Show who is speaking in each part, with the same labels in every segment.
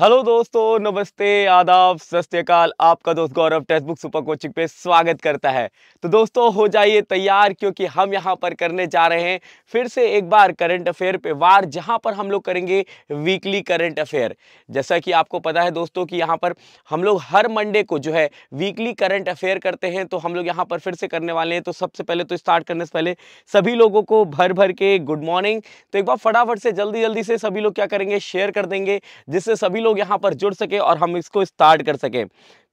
Speaker 1: Hello दोस्तों नमस्ते आदाब सत्यकाल आपका दोस्त Gaurav text book super coaching पे स्वागत करता है तो दोस्तों हो जाइए तैयार क्योंकि हम यहाँ पर करने जा रहे हैं फिर से एक बार करंट अफेयर पे वार जहाँ पर हम लोग करेंगे वीकली करंट अफेयर जैसा कि आपको पता है दोस्तों कि यहाँ पर हम लोग हर मंडे को जो है वीकली करंट अफेयर करते हैं तो हम लोग यहाँ पर फिर से करने वाले हैं तो सबसे पहले तो स्टार्ट करने से पहले सभी लोगों को भर भर के गुड मॉर्निंग तो एक बार फटाफट से जल्दी जल्दी से सभी लोग क्या करेंगे शेयर कर देंगे जिससे सभी लोग यहाँ पर जुड़ सके और हम इसको स्टार्ट कर सकें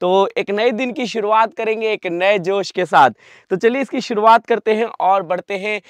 Speaker 1: तो एक नए दिन की शुरुआत करेंगे एक नए जोश के साथ तो चलिए इसकी शुरुआत करते हैं और बढ़ते हैं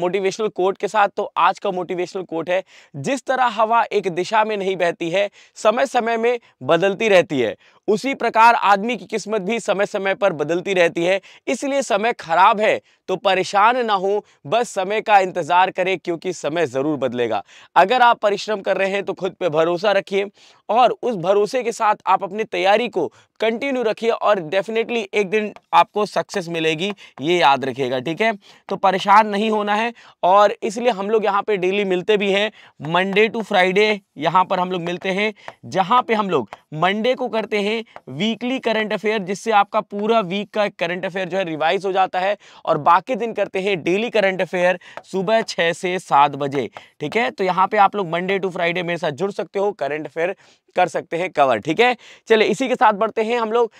Speaker 1: मोटिवेशनल कोट के साथ तो आज का मोटिवेशनल कोट है जिस तरह हवा एक दिशा में नहीं बहती है समय समय में बदलती रहती है उसी प्रकार आदमी की किस्मत भी समय समय पर बदलती रहती है इसलिए समय खराब है तो परेशान ना हो बस समय का इंतज़ार करें क्योंकि समय ज़रूर बदलेगा अगर आप परिश्रम कर रहे हैं तो खुद पे भरोसा रखिए और उस भरोसे के साथ आप अपनी तैयारी को कंटिन्यू रखिए और डेफिनेटली एक दिन आपको सक्सेस मिलेगी ये याद रखिएगा ठीक है तो परेशान नहीं होना है और इसलिए हम लोग यहाँ पे डेली मिलते भी हैं मंडे टू फ्राइडे यहाँ पर हम लोग मिलते हैं जहाँ पे हम लोग मंडे को करते हैं वीकली करंट अफेयर जिससे आपका पूरा वीक का करंट अफेयर जो है रिवाइज हो जाता है और बाकी दिन करते हैं डेली करंट अफेयर सुबह छः से सात बजे ठीक है तो यहाँ पे आप लोग मंडे टू फ्राइडे मेरे साथ जुड़ सकते हो करंट अफेयर कर सकते हैं कवर ठीक है चलिए इसी के साथ बढ़ते हैं हम लोग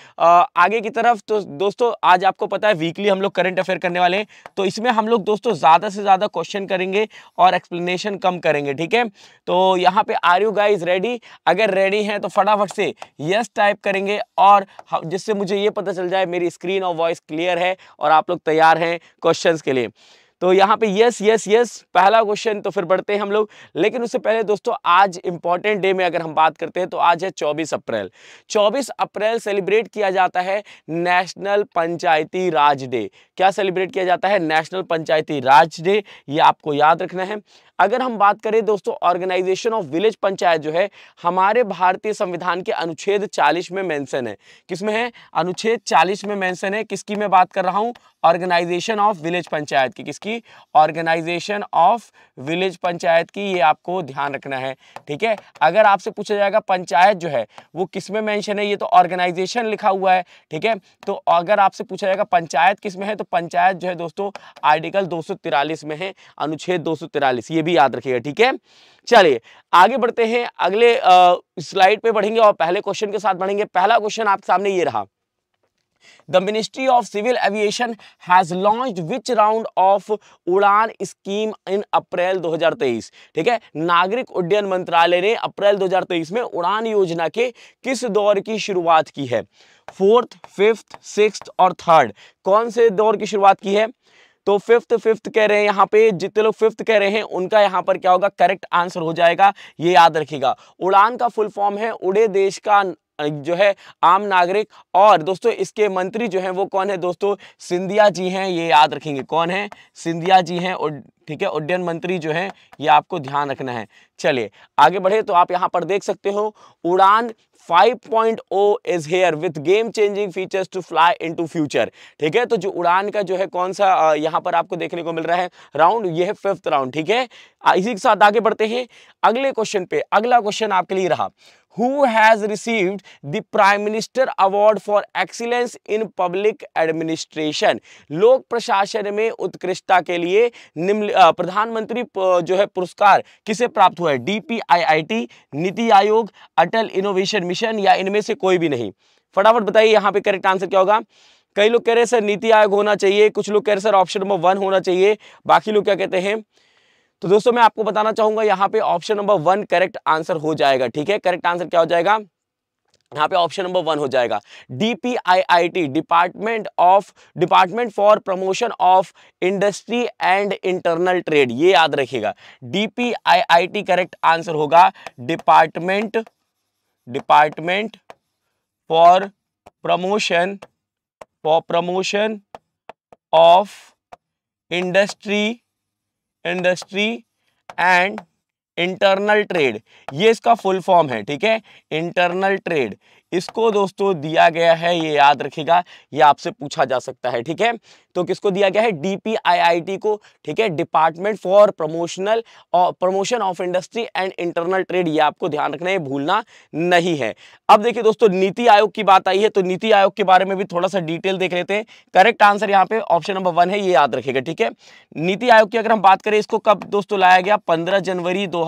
Speaker 1: आगे की तरफ तो दोस्तों आज आपको पता है वीकली हम लोग करंट अफेयर करने वाले हैं तो इसमें हम लोग दोस्तों ज़्यादा से ज़्यादा क्वेश्चन करेंगे और एक्सप्लेनेशन कम करेंगे ठीक है तो यहाँ पे आर यू गाइज रेडी अगर रेडी हैं तो फटाफट से यस टाइप करेंगे और जिससे मुझे ये पता चल जाए मेरी स्क्रीन और वॉइस क्लियर है और आप लोग तैयार हैं क्वेश्चन के लिए तो यहाँ पे यस यस यस पहला क्वेश्चन तो फिर बढ़ते हैं हम लोग लेकिन उससे पहले दोस्तों आज इंपॉर्टेंट डे में अगर हम बात करते हैं तो आज है चौबीस अप्रैल चौबीस अप्रैल सेलिब्रेट किया जाता है नेशनल पंचायती राज डे क्या सेलिब्रेट किया जाता है नेशनल पंचायती राज डे ये आपको याद रखना है अगर हम बात करें दोस्तों ऑर्गेनाइजेशन ऑफ विलेज पंचायत जो है हमारे भारतीय संविधान के अनुच्छेद 40 में मेंशन है किसमें है अनुच्छेद 40 में मेंशन है किसकी मैं बात कर रहा हूं ऑर्गेनाइजेशन ऑफ विलेज पंचायत की किसकी ऑर्गेनाइजेशन ऑफ विलेज पंचायत की ये आपको ध्यान रखना है ठीक है अगर आपसे पूछा जाएगा पंचायत जो है वो किस में मेंशन है ये तो ऑर्गेनाइजेशन लिखा हुआ है ठीक है तो अगर आपसे पूछा जाएगा पंचायत किस में है तो पंचायत जो है दोस्तों आर्टिकल दो में है अनुच्छेद दो ये भी भी याद रखिएगा ठीक है चलिए आगे बढ़ते हैं अगले स्लाइड पे बढ़ेंगे और पहले क्वेश्चन के साथ बढ़ेंगे पहला क्वेश्चन आपके सामने ये रहा the ministry of civil aviation has launch which round of Udan scheme in April 2023 ठीक है नागरिक उड्डयन मंत्रालय ने अप्रैल 2023 में उड़ान योजना के किस दौर की शुरुआत की है फोर्थ फिफ्थ सिक्स और थर्ड कौन से दौर की शुरुआत की है तो फिफ्थ फिफ्थ कह रहे हैं यहाँ पे जितने लोग फिफ्थ कह रहे हैं उनका यहाँ पर क्या होगा करेक्ट आंसर हो जाएगा ये याद रखिएगा उड़ान का फुल फॉर्म है उड़े देश का जो है आम नागरिक और दोस्तों इसके मंत्री जो है वो कौन है दोस्तों सिंधिया जी हैं ये याद रखेंगे कौन है सिंधिया जी हैं और ठीक है उड्डयन मंत्री जो है ये आपको ध्यान रखना है चलिए आगे बढ़े तो आप यहाँ पर देख सकते हो Udan 5.0 is here with game changing features to fly into future ठीक है तो जो उड़ान का जो है कौन सा यहाँ पर आपको देखने को मिल रहा है राउंड ये है फिफ्थ राउंड ठीक है इसी के साथ आगे बढ़ते हैं अगले क्वेश्चन पे अगला क्वेश्चन आपके लिए रहा who has received the prime minister award for excellence in public administration लोक प्रशासन में उत्कृष्टता के लिए निम्न प्रधानमंत्री जो है पुरस्कार किसे प्राप्त हुआ है डीपीआईआईटी नीति आयोग अटल इनोवेशन मिशन या इनमें से कोई भी नहीं फटाफट बताइए यहाँ पे करेक्ट आंसर क्या होगा कई लोग कह रहे हैं सर नीति आयोग होना चाहिए कुछ लोग कह रहे सर ऑप्शन नंबर वन होना चाहिए बाकी लोग क्या कहते हैं तो दोस्तों मैं आपको बताना चाहूंगा यहाँ पे option number one correct answer हो जाएगा ठीक है करेक्ट आंसर क्या हो जाएगा यहाँ पे ऑप्शन नंबर वन हो जाएगा DPIIT department of department for promotion of industry and internal trade ये याद रखिएगा डीपीआईआईटी करेक्ट आंसर होगा department department for promotion for promotion of industry industry and internal trade ये इसका फुल फॉर्म है ठीक है इंटरनल ट्रेड इसको दोस्तों दिया गया है ये याद रखिएगा ये आपसे पूछा जा सकता है ठीक है तो किसको दिया गया है डीपीआईआईटी को ठीक है department for promotional promotion of industry and internal trade ये आपको ध्यान रखना है भूलना नहीं है अब देखिए दोस्तों नीति आयोग की बात आई है तो नीति आयोग के बारे में भी थोड़ा सा डिटेल देख लेते हैं करेक्ट आंसर यहाँ पे ऑप्शन नंबर वन है ये याद रखेगा ठीक है नीति आयोग की अगर हम बात करें इसको कब दोस्तों लाया गया पंद्रह जनवरी दो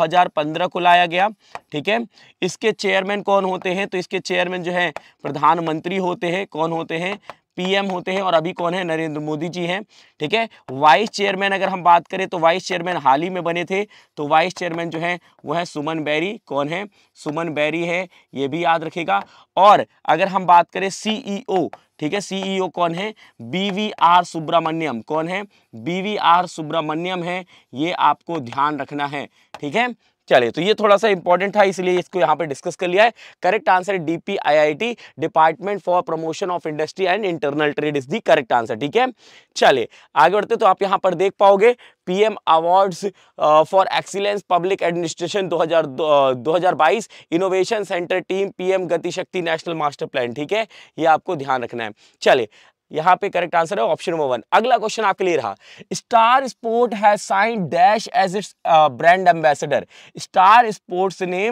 Speaker 1: को लाया गया ठीक है इसके चेयरमैन कौन होते हैं तो इसके चेयरमैन जो है प्रधानमंत्री होते हैं कौन होते हैं पीएम होते हैं और अभी कौन है नरेंद्र मोदी जी हैं ठीक है वाइस चेयरमैन अगर हम बात करें तो वाइस चेयरमैन हाल ही में बने थे तो वाइस चेयरमैन जो है वो है सुमन बैरी कौन है सुमन बैरी है ये भी याद रखेगा और अगर हम बात करें सीईओ e ठीक है सीईओ e कौन है बीवीआर सुब्रमण्यम कौन है बीवीआर सुब्रमण्यम है ये आपको ध्यान रखना है ठीक है चलिए तो ये थोड़ा सा इंपॉर्टेंट था इसलिए इसको यहाँ पे डिस्कस कर लिया है correct answer D P I I T department for promotion of industry and internal trade is the correct answer ठीक है चलिए आगे बढ़ते तो आप यहाँ पर देख पाओगे PM awards for excellence public administration 2022 innovation centre team PM Gati Shakti national master plan ठीक है ये आपको ध्यान रखना है चलिए यहां पे करेक्ट आंसर है ऑप्शन नंबर वन अगला क्वेश्चन आपके लिए रहा स्टार स्पोर्ट है sign dash as its brand ambassador star sports ने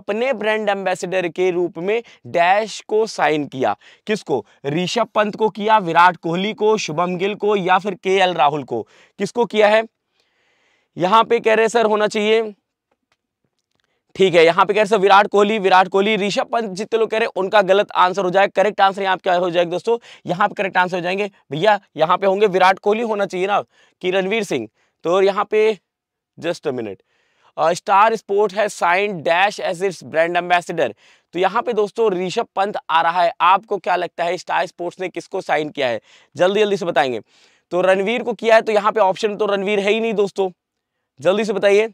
Speaker 1: अपने ब्रांड एम्बेसडर के रूप में डैश को साइन किया किसको ऋषभ पंत को किया विराट कोहली को शुभम गिल को या फिर के राहुल को किसको किया है यहां पे कह रहे सर होना चाहिए ठीक है यहाँ पे कह रहे हैं विराट कोहली विराट कोहली ऋषभ पंत जितने लोग कह रहे हैं उनका गलत आंसर हो जाएगा करेक्ट आंसर यहाँ क्या हो जाएगा दोस्तों यहाँ पे करेक्ट आंसर हो जाएंगे भैया यहाँ पे होंगे विराट कोहली होना चाहिए ना कि रणवीर सिंह तो यहाँ पे just a minute star sport है sign dash as its brand ambassador तो यहाँ पे दोस्तों ऋषभ पंत आ रहा है आपको क्या लगता है स्टार स्पोर्ट्स ने किसको साइन किया है जल्दी जल्दी से बताएंगे तो रणवीर को किया है तो यहाँ पे ऑप्शन तो रणवीर है ही नहीं दोस्तों जल्दी से बताइए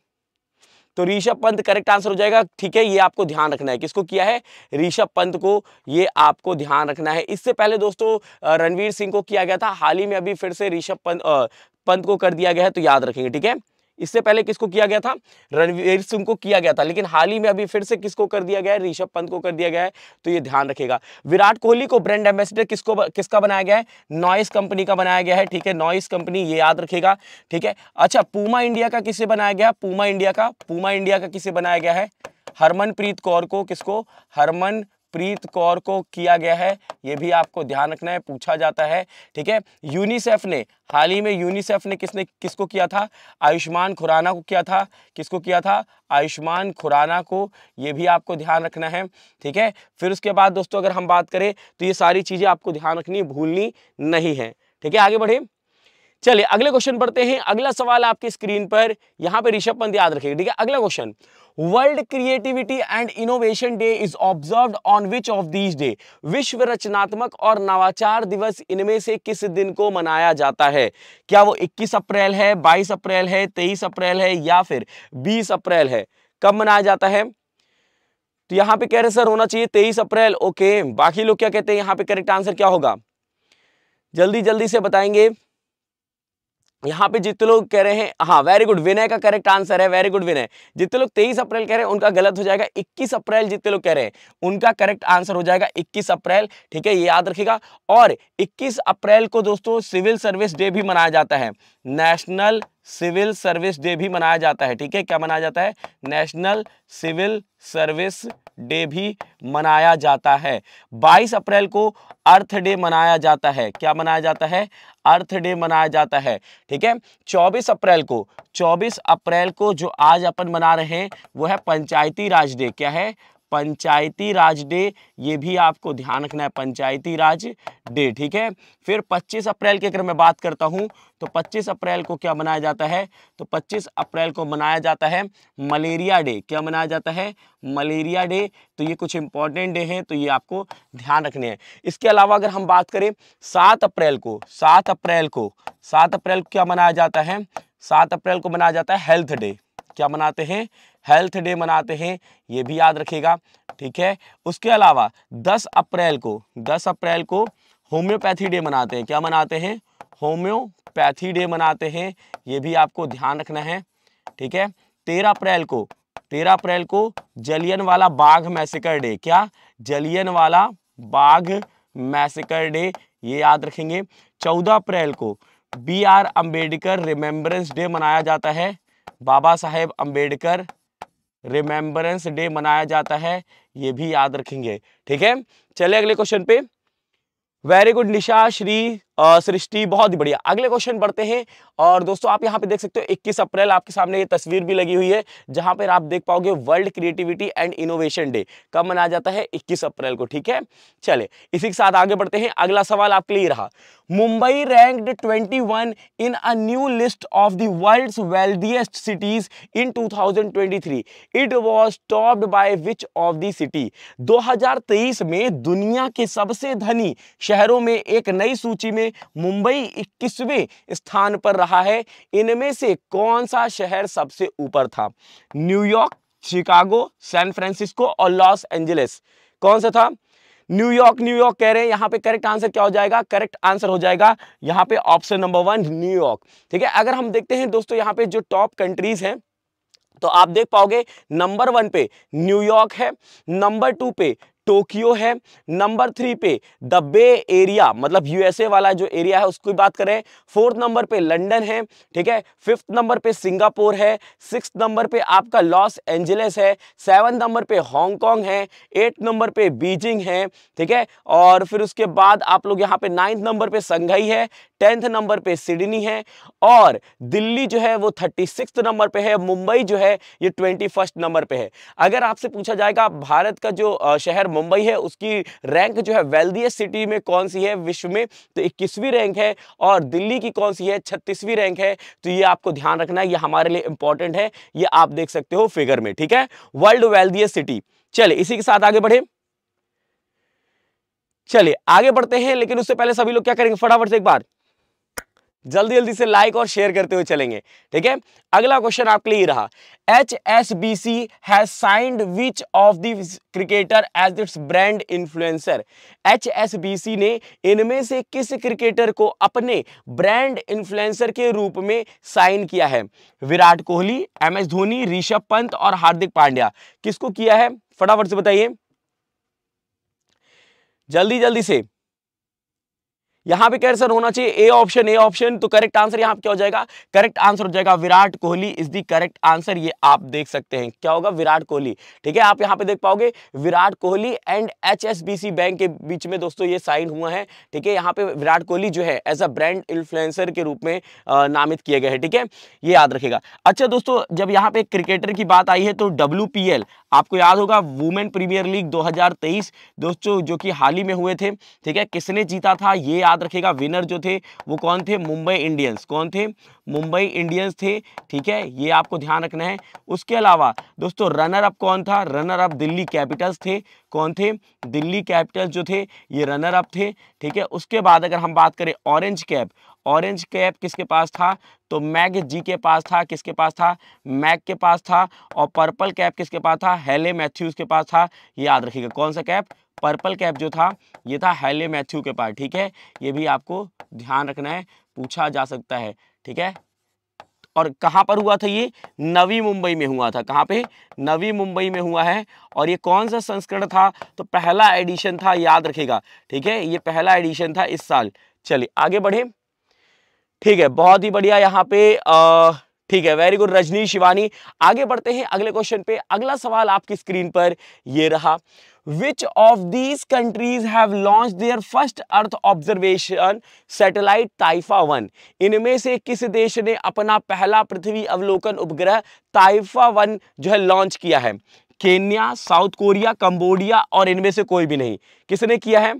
Speaker 1: तो ऋषभ पंत करेक्ट आंसर हो जाएगा ठीक है ये आपको ध्यान रखना है किसको किया है ऋषभ पंत को ये आपको ध्यान रखना है इससे पहले दोस्तों रणवीर सिंह को किया गया था हाल ही में अभी फिर से ऋषभ पंत पंत को कर दिया गया है तो याद रखेंगे ठीक है इससे पहले किसको किया गया था रणवीर सिंह को किया गया था लेकिन हाल ही में अभी फिर से किसको कर दिया गया है ऋषभ पंत को कर दिया गया है तो ये ध्यान रखेगा विराट कोहली को ब्रांड एम्बेसडर किसको किसका बनाया गया है नॉइस कंपनी का बनाया गया है ठीक है नॉइस कंपनी ये याद रखेगा ठीक है अच्छा पूमा इंडिया का किसे बनाया गया पूमा इंडिया का पूमा इंडिया का किसे बनाया गया है हरमनप्रीत कौर को किसको हरमन प्रीत कौर को किया गया है ये भी आपको ध्यान रखना है पूछा जाता है ठीक है यूनिसेफ ने हाल ही में यूनिसेफ ने किसने किसको किया था आयुष्मान खुराना को किया था किसको किया था आयुष्मान खुराना को ये भी आपको ध्यान रखना है ठीक है फिर उसके बाद दोस्तों अगर हम बात करें तो ये सारी चीज़ें आपको ध्यान रखनी भूलनी नहीं है ठीक है आगे बढ़े चलिए अगले क्वेश्चन पढ़ते हैं अगला सवाल आपकी स्क्रीन पर यहाँ पे ऋषभ पंत याद रखेगा ठीक है अगला question world creativity and innovation day is observe on which of these day विश्व रचनात्मक और नवाचार दिवस इनमें से किस दिन को मनाया जाता है क्या वो 21 अप्रैल है 22 अप्रैल है 23 अप्रैल है या फिर 20 अप्रैल है कब मनाया जाता है तो यहाँ पे कह रहे सर होना चाहिए 23 अप्रैल ओके बाकी लोग क्या कहते हैं यहाँ पे करेक्ट आंसर क्या होगा जल्दी जल्दी से बताएंगे यहाँ पे जितने लोग कह रहे हैं हाँ वेरी गुड विनय का करेक्ट आंसर है वेरी गुड विनय जितने लोग तेईस अप्रैल कह रहे हैं उनका गलत हो जाएगा इक्कीस अप्रैल जितने लोग कह रहे हैं उनका करेक्ट आंसर हो जाएगा इक्कीस अप्रैल ठीक है ये याद रखिएगा और इक्कीस अप्रैल को दोस्तों सिविल सर्विस डे भी मनाया जाता है नेशनल सिविल सर्विस डे भी मनाया जाता है ठीक है क्या मनाया जाता है नेशनल सिविल सर्विस डे भी मनाया जाता है 22 अप्रैल को अर्थ डे मनाया जाता है क्या मनाया जाता है अर्थ डे मनाया जाता है ठीक है 24 अप्रैल को 24 अप्रैल को जो आज अपन मना रहे हैं वो है पंचायती राज डे क्या है पंचायती राज डे ये भी आपको ध्यान रखना है पंचायती राज डे ठीक है फिर 25 अप्रैल की अगर मैं बात करता हूँ तो 25 अप्रैल को क्या मनाया जाता है तो 25 अप्रैल को मनाया जाता है मलेरिया डे क्या मनाया जाता है मलेरिया डे तो ये कुछ इंपॉर्टेंट डे हैं तो ये आपको ध्यान रखने हैं इसके अलावा अगर हम बात करें सात अप्रैल को सात अप्रैल को सात अप्रैल को क्या मनाया जाता है सात अप्रैल को मनाया जाता है हेल्थ डे क्या मनाते हैं हेल्थ डे मनाते हैं ये भी याद रखेगा ठीक है उसके अलावा 10 अप्रैल को 10 अप्रैल को होम्योपैथी डे मनाते हैं क्या मनाते हैं होम्योपैथी डे मनाते हैं ये भी आपको ध्यान रखना है ठीक है तेरह अप्रैल को तेरह अप्रैल को जलियन वाला बाघ मैसेकर डे क्या जलियन वाला बाघ मैसेकर डे ये याद रखेंगे चौदह अप्रैल को B R Ambedkar remembrance day मनाया जाता है बाबा साहेब अम्बेडकर रिमेम्बरेंस डे मनाया जाता है ये भी याद रखेंगे ठीक है चले अगले क्वेश्चन पे वेरी गुड निशा श्री सृष्टि बहुत ही बढ़िया अगले क्वेश्चन पढ़ते हैं और दोस्तों आप यहाँ पे देख सकते हो 21 अप्रैल आपके सामने ये तस्वीर भी लगी हुई है जहां पर आप देख पाओगे world creativity and innovation day कब मनाया जाता है 21 अप्रैल को ठीक है चले इसी के साथ आगे बढ़ते हैं अगला सवाल आपके लिए रहा Mumbai ranked 21 in a new list of the world's wealthiest cities in 2023 it was topped by which of the city 2023 में दुनिया के सबसे धनी शहरों में एक नई सूची में में मुंबई इक्कीसवें स्थान पर रहा है इनमें से कौन सा शहर सबसे ऊपर था न्यूयॉर्क शिकागो सैन फ्रांसिस्को और लॉस एंजलिस कौन सा था न्यूयॉर्क न्यूयॉर्क कह रहे हैं यहाँ पे करेक्ट आंसर क्या हो जाएगा करेक्ट आंसर हो जाएगा यहाँ पे ऑप्शन नंबर वन न्यूयॉर्क ठीक है अगर हम देखते हैं दोस्तों यहाँ पे जो टॉप कंट्रीज हैं तो आप देख पाओगे नंबर वन पे न्यूयॉर्क है नंबर टू पे टोक्यो है नंबर थ्री पे द बे एरिया मतलब यूएसए वाला जो एरिया है उसकी बात करें फोर्थ नंबर पे लंदन है ठीक है फिफ्थ नंबर पे सिंगापुर है सिक्स नंबर पे आपका लॉस एंजलिस है सेवन नंबर पे हांगकॉन्ग है एट नंबर पे बीजिंग है ठीक है और फिर उसके बाद आप लोग यहाँ पे नाइन्थ नंबर पे संघई है टेंथ नंबर पे सिडनी है और दिल्ली जो है वो थर्टी सिक्स नंबर पे है मुंबई जो है ये ट्वेंटी फर्स्ट नंबर पे है अगर आपसे पूछा जाएगा भारत का जो शहर मुंबई है उसकी रैंक जो है वेल्दियस्ट सिटी में कौन सी है विश्व में तो इक्कीसवीं रैंक है और दिल्ली की कौन सी है छत्तीसवीं रैंक है तो ये आपको ध्यान रखना है ये हमारे लिए इंपॉर्टेंट है ये आप देख सकते हो फिगर में ठीक है वर्ल्ड वेल्दियस्ट सिटी चलिए इसी के साथ आगे बढ़े चलिए आगे बढ़ते हैं लेकिन उससे पहले सभी लोग क्या करेंगे फटाफट से एक बार जल्दी जल्दी से लाइक और शेयर करते हुए चलेंगे ठीक है अगला क्वेश्चन आपके लिए रहा H S B C has signed which of the cricketer as its brand influencer H S B C ने इनमें से किस क्रिकेटर को अपने ब्रांड इन्फ्लुएंसर के रूप में साइन किया है विराट कोहली एम एस धोनी ऋषभ पंत और हार्दिक पांड्या किसको किया है फटाफट से बताइए जल्दी जल्दी से यहां पे कैंसर होना चाहिए ए ऑप्शन ए ऑप्शन तो करेक्ट आंसर यहां क्या हो जाएगा करेक्ट आंसर हो जाएगा Virat Kohli is the correct answer ये आप देख सकते हैं क्या होगा विराट कोहली ठीक है आप यहां पे देख पाओगे Virat Kohli and C bank के बीच में दोस्तों ये साइन हुआ है ठीक है यहाँ पे विराट कोहली जो है एज अ ब्रांड इन्फ्लुएंसर के रूप में नामित किए गए हैं ठीक है ये याद रखेगा अच्छा दोस्तों जब यहाँ पे क्रिकेटर की बात आई है तो डब्ल्यू आपको याद होगा वुमेन प्रीमियर लीग तेईस दोस्तों जो कि हाल ही में हुए थे ठीक है किसने जीता था ये याद रखेगा विनर जो थे वो कौन थे मुंबई इंडियंस कौन थे मुंबई इंडियंस थे ठीक है ये आपको ध्यान रखना है उसके अलावा दोस्तों रनर अप कौन था रनर अप दिल्ली कैपिटल्स थे कौन थे दिल्ली कैपिटल्स जो थे ये रनर अप थे ठीक है उसके बाद अगर हम बात करें ऑरेंज कैप ऑरेंज कैप किसके पास था तो मैग जी के पास था किसके पास था मैग के पास था और पर्पल कैप किसके पास था हेले मैथ्यूज के पास था याद रखिएगा कौन सा कैप पर्पल कैप जो था ये था हेले मैथ्यू के पास ठीक है ये भी आपको ध्यान रखना है पूछा जा सकता है ठीक है और कहाँ पर हुआ था ये नवी मुंबई में हुआ था कहाँ पे नवी मुंबई में हुआ है और ये कौन सा संस्करण था तो पहला एडिशन था याद रखेगा ठीक है ये पहला एडिशन था इस साल चलिए आगे बढ़े ठीक है बहुत ही बढ़िया यहाँ पे ठीक है वेरी गुड रजनी शिवानी आगे बढ़ते हैं अगले क्वेश्चन पे अगला सवाल आपकी स्क्रीन पर ये रहा which of these countries have launch their first earth observation satellite Taifa one इनमें से किस देश ने अपना पहला पृथ्वी अवलोकन उपग्रह ताइफा वन जो है लॉन्च किया है केन्या साउथ कोरिया कंबोडिया और इनमें से कोई भी नहीं किसने किया है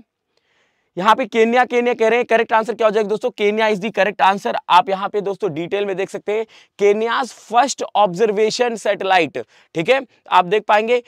Speaker 1: यहाँ पे केन्या केन्या कह रहे हैं करेक्ट आंसर क्या हो जाएगा दोस्तों Kenya is the correct answer आप यहाँ पे दोस्तों डिटेल में देख सकते हैं केन्याज फर्स्ट ऑब्जर्वेशन सैटेलाइट ठीक है आप देख पाएंगे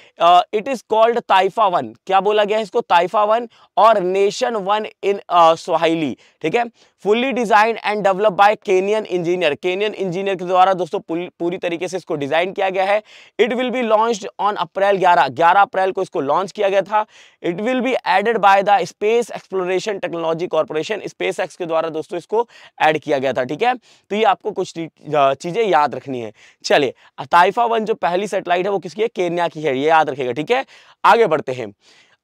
Speaker 1: it is called Taifa one क्या बोला गया है इसको ताइफा वन और नेशन वन इन सोहाइली ठीक है fully design and develop by Kenyan engineer Kenyan engineer के द्वारा दोस्तों पूरी तरीके से इसको डिजाइन किया गया है it will be launched on April 11 11 अप्रैल को इसको लॉन्च किया गया था it will be aided by the space exploration technology corporation space के द्वारा दोस्तों इसको एड किया गया था ठीक है तो ये आपको कुछ चीजें याद रखनी है चलिए ताइफा वन जो पहली सेटेलाइट है वो किसकी है केनिया की है ये याद रखेगा ठीक है आगे बढ़ते हैं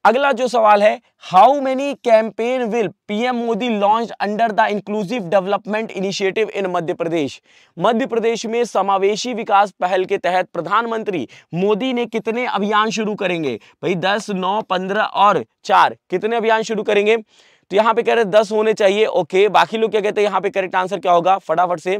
Speaker 1: अगला जो सवाल है how many campaign will PM Modi launch under the inclusive development initiative in Madhya Pradesh Madhya Pradesh में समावेशी विकास पहल के तहत प्रधानमंत्री मोदी ने कितने अभियान शुरू करेंगे भाई दस नौ पंद्रह और चार कितने अभियान शुरू करेंगे तो यहाँ पे कह रहे दस होने चाहिए ओके बाकी लोग क्या कहते हैं यहाँ पे करेक्ट आंसर क्या होगा फटाफट से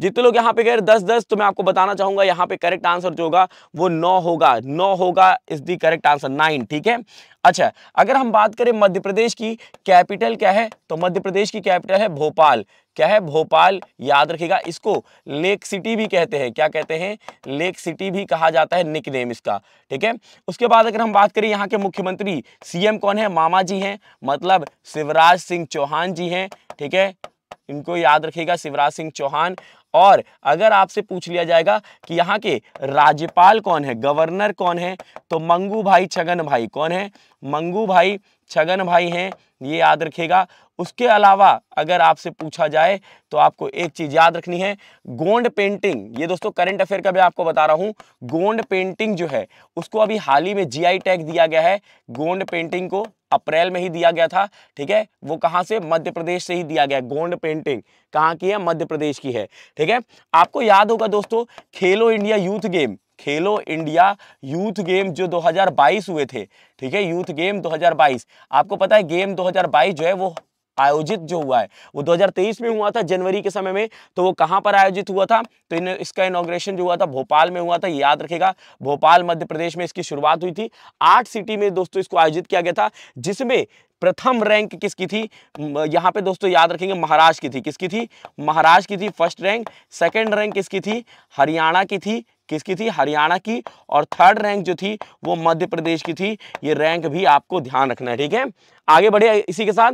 Speaker 1: जितने लोग यहाँ पे गए दस दस तो मैं आपको बताना चाहूंगा यहाँ पे करेक्ट आंसर जो होगा वो नौ होगा नौ होगा is the correct answer nine ठीक है अच्छा अगर हम बात करें मध्य प्रदेश की कैपिटल क्या है तो मध्य प्रदेश की कैपिटल है भोपाल क्या है भोपाल याद रखिएगा इसको लेक सिटी भी कहते हैं क्या कहते हैं लेक सिटी भी कहा जाता है निक नेम इसका ठीक है उसके बाद अगर हम बात करें यहाँ के मुख्यमंत्री सीएम कौन है मामा जी हैं मतलब शिवराज सिंह चौहान जी हैं ठीक है इनको याद रखिएगा शिवराज सिंह चौहान और अगर आपसे पूछ लिया जाएगा कि यहाँ के राज्यपाल कौन है गवर्नर कौन है तो मंगू भाई छगन भाई कौन है मंगू भाई छगन भाई हैं ये याद रखिएगा उसके अलावा अगर आपसे पूछा जाए तो आपको एक चीज़ याद रखनी है गोंड पेंटिंग ये दोस्तों करंट अफेयर का भी आपको बता रहा हूँ गोंड पेंटिंग जो है उसको अभी हाल ही में जीआई टैग दिया गया है गोंड पेंटिंग को अप्रैल में ही दिया गया था ठीक है वो कहाँ से मध्य प्रदेश से ही दिया गया गोंड पेंटिंग कहाँ की है मध्य प्रदेश की है ठीक है आपको याद होगा दोस्तों Khelo India youth game Khelo India youth game जो 2022 हुए थे ठीक है यूथ गेम 2022 आपको पता है गेम 2022 जो है वो आयोजित जो हुआ है वो 2023 में हुआ था जनवरी के समय में तो वो कहाँ पर आयोजित हुआ था तो इन इसका इनोग्रेशन जो हुआ था भोपाल में हुआ था याद रखेगा भोपाल मध्य प्रदेश में इसकी शुरुआत हुई थी आठ सिटी में दोस्तों इसको आयोजित किया गया था जिसमें प्रथम रैंक किसकी थी यहाँ पे दोस्तों याद रखेंगे महाराष्ट्र की थी किसकी थी महाराष्ट्र की थी फर्स्ट रैंक सेकंड रैंक किसकी थी हरियाणा की थी किसकी थी हरियाणा की और थर्ड रैंक जो थी वो मध्य प्रदेश की थी ये रैंक भी आपको ध्यान रखना है ठीक है आगे बढ़े इसी के साथ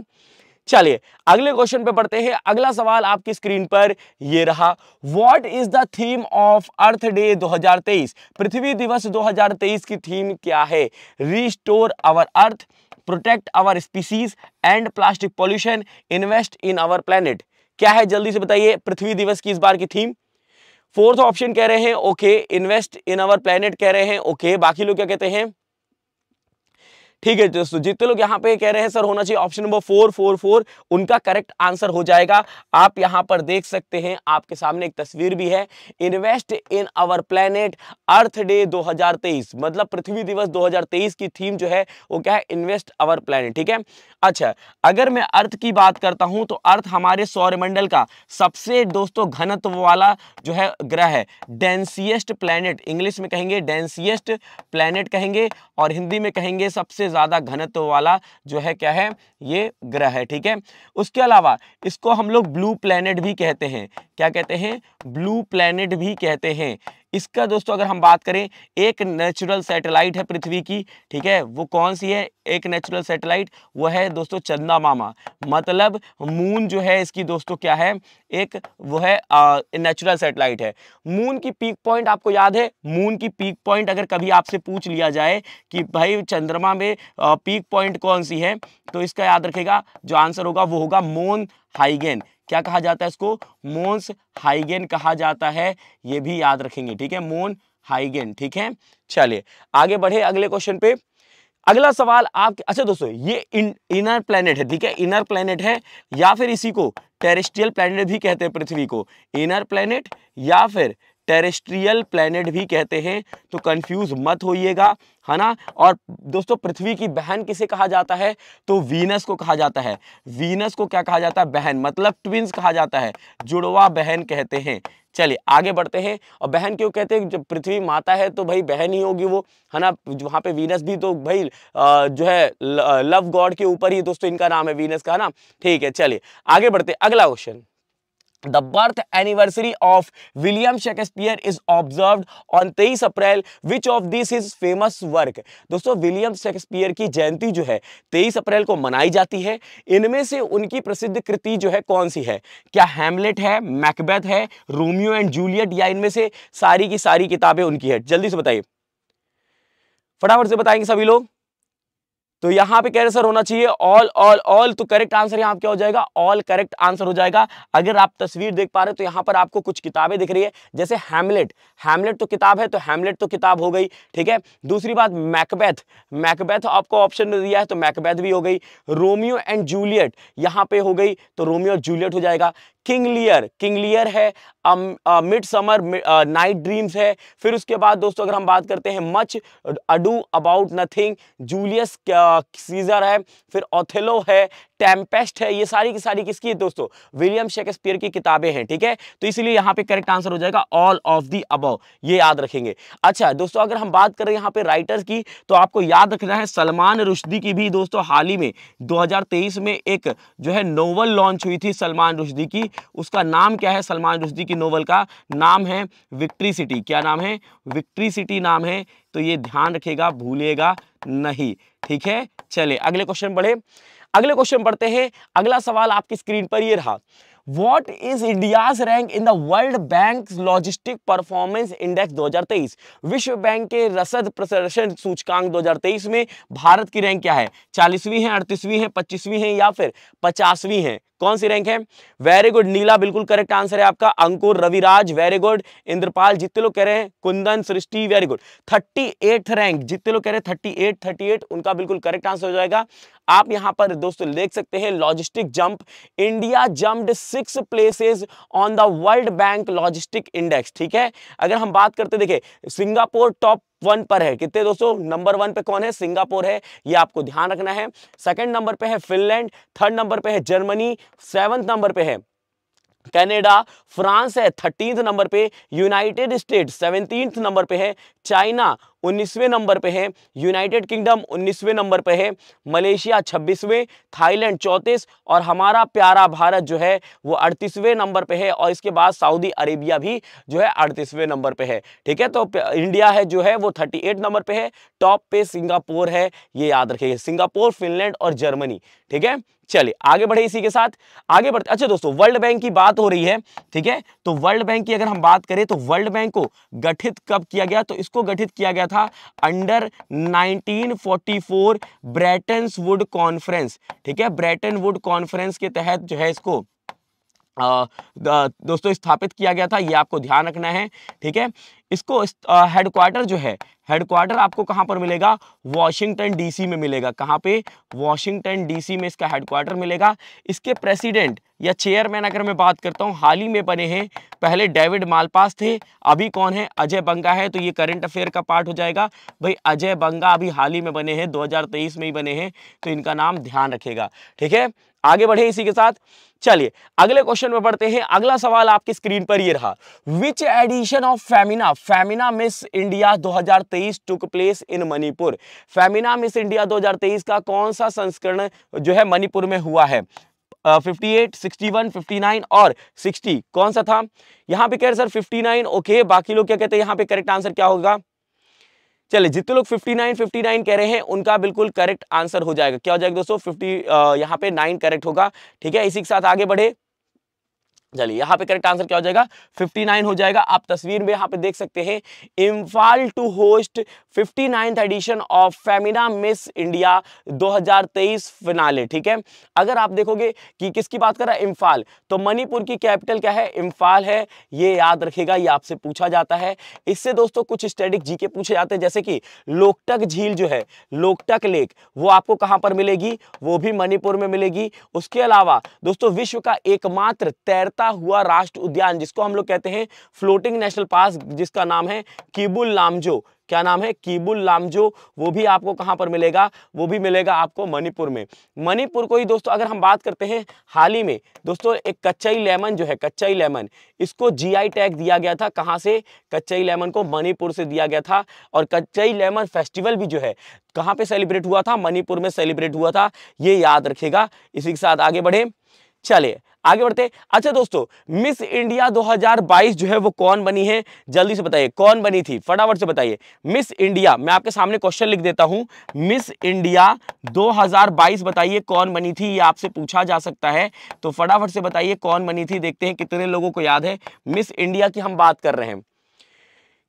Speaker 1: चलिए अगले क्वेश्चन पे पढ़ते हैं अगला सवाल आपकी स्क्रीन पर ये रहा what is the theme of earth day 2023 पृथ्वी दिवस 2023 की थीम क्या है restore our earth protect our species and plastic pollution invest in our planet क्या है जल्दी से बताइए पृथ्वी दिवस की इस बार की थीम फोर्थ ऑप्शन कह रहे हैं okay invest in our planet कह रहे हैं ओके बाकी लोग क्या कहते हैं ठीक है दोस्तों जितने लोग यहाँ पे कह रहे हैं सर होना चाहिए option number four four four उनका करेक्ट आंसर हो जाएगा आप यहाँ पर देख सकते हैं आपके सामने एक तस्वीर भी है invest in our planet earth day 2023 मतलब पृथ्वी दिवस 2023 की थीम जो है वो क्या है इन्वेस्ट अवर प्लेनेट ठीक है अच्छा अगर मैं अर्थ की बात करता हूं तो अर्थ हमारे सौरमंडल का सबसे दोस्तों घनत्व वाला जो है ग्रह है डेंसिएस्ट प्लैनेट इंग्लिश में कहेंगे डेंसीएस्ट प्लैनेट कहेंगे और हिंदी में कहेंगे सबसे ज़्यादा घनत्व वाला जो है क्या है ये ग्रह है ठीक है उसके अलावा इसको हम लोग ब्लू प्लैनेट भी कहते हैं क्या कहते हैं ब्लू प्लैनेट भी कहते हैं इसका दोस्तों अगर हम बात करें एक नेचुरल सैटेलाइट है पृथ्वी की ठीक है वो कौन सी है एक नेचुरल सैटेलाइट वो है दोस्तों चंदा मामा मतलब मून जो है इसकी दोस्तों क्या है एक वो है नेचुरल सैटेलाइट है मून की पीक पॉइंट आपको याद है मून की पीक पॉइंट अगर कभी आपसे पूछ लिया जाए कि भाई चंद्रमा में पीक पॉइंट कौन सी है तो इसका याद रखेगा जो आंसर होगा वो होगा मोन हाइगेन क्या कहा जाता है इसको मोन्स हाइगेन कहा जाता है ये भी याद रखेंगे ठीक है मोन हाइगेन ठीक है चलिए आगे बढ़े अगले क्वेश्चन पे अगला सवाल आपके अच्छा दोस्तों ये इन, इनर प्लेनेट है ठीक है इनर प्लेनेट है या फिर इसी को टेरिस्ट्रियल प्लेनेट भी कहते हैं पृथ्वी को इनर प्लेनेट या फिर टेरेस्ट्रियल प्लैनेट भी कहते हैं तो कंफ्यूज मत होइएगा है ना और दोस्तों पृथ्वी की बहन किसे कहा जाता है तो वीनस को कहा जाता है वीनस को क्या कहा जाता है बहन मतलब ट्विंस कहा जाता है जुड़वा बहन कहते हैं चलिए आगे बढ़ते हैं और बहन क्यों कहते हैं जब पृथ्वी माता है तो भाई बहन ही होगी वो है ना वहाँ पे वीनस भी तो भाई जो है लव गॉड के ऊपर ही दोस्तों इनका नाम है वीनस का ना ठीक है चलिए आगे बढ़ते अगला question The birth anniversary of William Shakespeare is observed on 23 April which of this is famous work दोस्तों विलियम शेक्सपियर की जयंती जो है 23 अप्रैल को मनाई जाती है इनमें से उनकी प्रसिद्ध कृति जो है कौन सी है क्या हेमलेट है मैकबेथ है रोमियो एंड जूलियट या इनमें से सारी की सारी किताबें उनकी है जल्दी से बताइए फटाफट से बताएंगे सभी लोग तो यहां पे कह सर होना चाहिए ऑल ऑल ऑल तो करेक्ट आंसर यहाँ क्या हो जाएगा ऑल करेक्ट आंसर हो जाएगा अगर आप तस्वीर देख पा रहे तो यहाँ पर आपको कुछ किताबें दिख रही है जैसे हैमलेट हैमलेट तो किताब है तो हैमलेट तो किताब हो गई ठीक है दूसरी बात मैकबैथ मैकबैथ आपको ऑप्शन दिया है तो मैकबैथ भी हो गई रोमियो एंड जूलियट यहां पर हो गई तो रोमियो और जूलियट हो जाएगा किंगलियर किंगलियर है मिड समर नाइट ड्रीम्स है फिर उसके बाद दोस्तों अगर हम बात करते हैं much ado about nothing Julius Caesar है फिर ओथेलो है टेम्पेस्ट है ये सारी की सारी किसकी है दोस्तों विलियम शेक्सपियर की किताबें हैं ठीक है तो इसीलिए यहाँ पे करेक्ट आंसर हो जाएगा ऑल ऑफ दी अब ये याद रखेंगे अच्छा दोस्तों अगर हम बात करें यहाँ पे राइटर्स की तो आपको याद रखना है सलमान रुश्दी की भी दोस्तों हाल ही में दो में एक जो है नोवल लॉन्च हुई थी सलमान रुश्दी की उसका नाम क्या है सलमान रुश्दी की नोवल का नाम है विक्ट्री सिटी क्या नाम है विक्ट्री सिटी नाम है तो ये ध्यान रखेगा भूलेगा नहीं ठीक है चले अगले क्वेश्चन बढ़े अगले क्वेश्चन पढ़ते हैं अगला सवाल आपकी स्क्रीन पर ये रहा what is India's rank in the world bank logistic performance index 2023 विश्व बैंक के रसद प्रदर्शन सूचकांक 2023 में भारत की रैंक क्या है चालीसवीं है अड़तीसवीं है पच्चीसवीं है या फिर पचासवीं है कौन सी रैंक है वेरी गुड नीला बिल्कुल करेक्ट आंसर है आपका अंकुर रविराज वेरी गुड इंद्रपाल जितने लोग कह रहे हैं Kundan Srishti very good thirty rank जितने लोग कह रहे हैं थर्टी एट उनका बिल्कुल करेक्ट आंसर हो जाएगा आप यहां पर दोस्तों देख सकते हैं logistic jump India jumped six places on the world bank logistic index ठीक है अगर हम बात करते देखे सिंगापुर टॉप वन पर है कितने दोस्तों नंबर वन पे कौन है सिंगापुर है ये आपको ध्यान रखना है सेकंड नंबर पे है फिनलैंड थर्ड नंबर पे है जर्मनी सेवंथ नंबर पे है कनाडा फ्रांस है थर्टींथ नंबर पे यूनाइटेड स्टेट सेवनटीन्थ नंबर पे है चाइना उन्नीसवें नंबर पे है यूनाइटेड किंगडम उन्नीसवें नंबर पे है मलेशिया छब्बीसवें थाईलैंड चौंतीस और हमारा प्यारा भारत जो है वो अड़तीसवें नंबर पे है और इसके बाद सऊदी अरेबिया भी जो है अड़तीसवें नंबर पे है ठीक है तो इंडिया है जो है वो थर्टी एट नंबर पे है टॉप पे सिंगापुर है ये याद रखिए सिंगापुर फिनलैंड और जर्मनी ठीक है चलिए आगे बढ़े इसी के साथ आगे बढ़ते अच्छा दोस्तों वर्ल्ड बैंक की बात हो रही है ठीक है तो वर्ल्ड बैंक की अगर हम बात करें तो वर्ल्ड बैंक को गठित कब किया गया तो इसको गठित किया गया था अंडर 1944 ब्रेटन वुड कॉन्फ्रेंस ठीक है ब्रेटन वुड कॉन्फ्रेंस के तहत जो है इसको आ, दोस्तों स्थापित किया गया था ये आपको ध्यान रखना है ठीक है इसको हेडक्वार्टर जो है हेडक्वार्टर आपको कहाँ पर मिलेगा वॉशिंगटन डीसी में मिलेगा कहाँ पे वॉशिंगटन डीसी में इसका हेडक्वार्टर मिलेगा इसके प्रेसिडेंट या चेयरमैन अगर मैं बात करता हूँ हाल ही में बने हैं पहले डेविड मालपास थे अभी कौन है अजय बंगा है तो ये करंट अफेयर का पार्ट हो जाएगा भाई अजय बंगा अभी हाल ही में बने हैं दो में ही बने हैं तो इनका नाम ध्यान रखेगा ठीक है आगे बढ़े इसी के साथ चलिए अगले क्वेश्चन में पढ़ते हैं अगला सवाल आपकी स्क्रीन पर ये रहा which edition of Femina Femina Miss India 2023 took place in Manipur Femina Miss India 2023 का कौन सा संस्करण जो है मणिपुर में हुआ है fifty eight sixty one fifty nine और सिक्सटी कौन सा था यहां पे कह रहे सर फिफ्टी नाइन ओके बाकी लोग क्या कहते हैं यहां पे करेक्ट आंसर क्या होगा चले जितने लोग 59 59 कह रहे हैं उनका बिल्कुल करेक्ट आंसर हो जाएगा क्या हो जाएगा दोस्तों 50 यहाँ पे 9 करेक्ट होगा ठीक है इसी के साथ आगे बढ़े चलिए यहाँ पे करेक्ट आंसर क्या हो जाएगा 59 हो जाएगा आप तस्वीर में यहाँ पे देख सकते हैं Imphal to host 59th edition of Femina Miss India 2023 finale ठीक है अगर आप देखोगे कि किसकी बात कर रहा है इम्फाल तो मणिपुर की कैपिटल क्या है इम्फाल है ये याद रखेगा ये आपसे पूछा जाता है इससे दोस्तों कुछ स्टेटिक जी के पूछे जाते हैं जैसे कि लोकटक झील जो है लोकटक लेक वो आपको कहाँ पर मिलेगी वो भी मणिपुर में मिलेगी उसके अलावा दोस्तों विश्व का एकमात्र तैरता बहता हुआ राष्ट्र उद्यान जिसको हम लोग कहते हैं फ्लोटिंग नेशनल पार्क जिसका नाम है किबुल लामजो क्या नाम है कीबुल लामजो वो भी आपको कहां पर मिलेगा वो भी मिलेगा आपको मणिपुर में मणिपुर को ही दोस्तों अगर हम बात करते हैं हाल ही में दोस्तों एक कच्चाई लेमन जो है कच्चाई लेमन इसको जीआई टैग दिया गया था कहां से कच्चाई लेमन को मणिपुर से दिया गया था और कच्चाई लेमन फेस्टिवल भी जो है कहां पे सेलिब्रेट हुआ था मणिपुर में सेलिब्रेट हुआ था ये याद रखेगा इसी के साथ आगे बढ़े चलिए आगे बढ़ते अच्छा दोस्तों मिस इंडिया 2022 जो है वो कौन बनी है जल्दी से बताइए कौन बनी थी फटाफट से बताइए मिस इंडिया मैं आपके सामने क्वेश्चन लिख देता हूं मिस इंडिया 2022 बताइए कौन बनी थी ये आपसे पूछा जा सकता है तो फटाफट से बताइए कौन बनी थी देखते हैं कितने लोगों को याद है मिस इंडिया की हम बात कर रहे हैं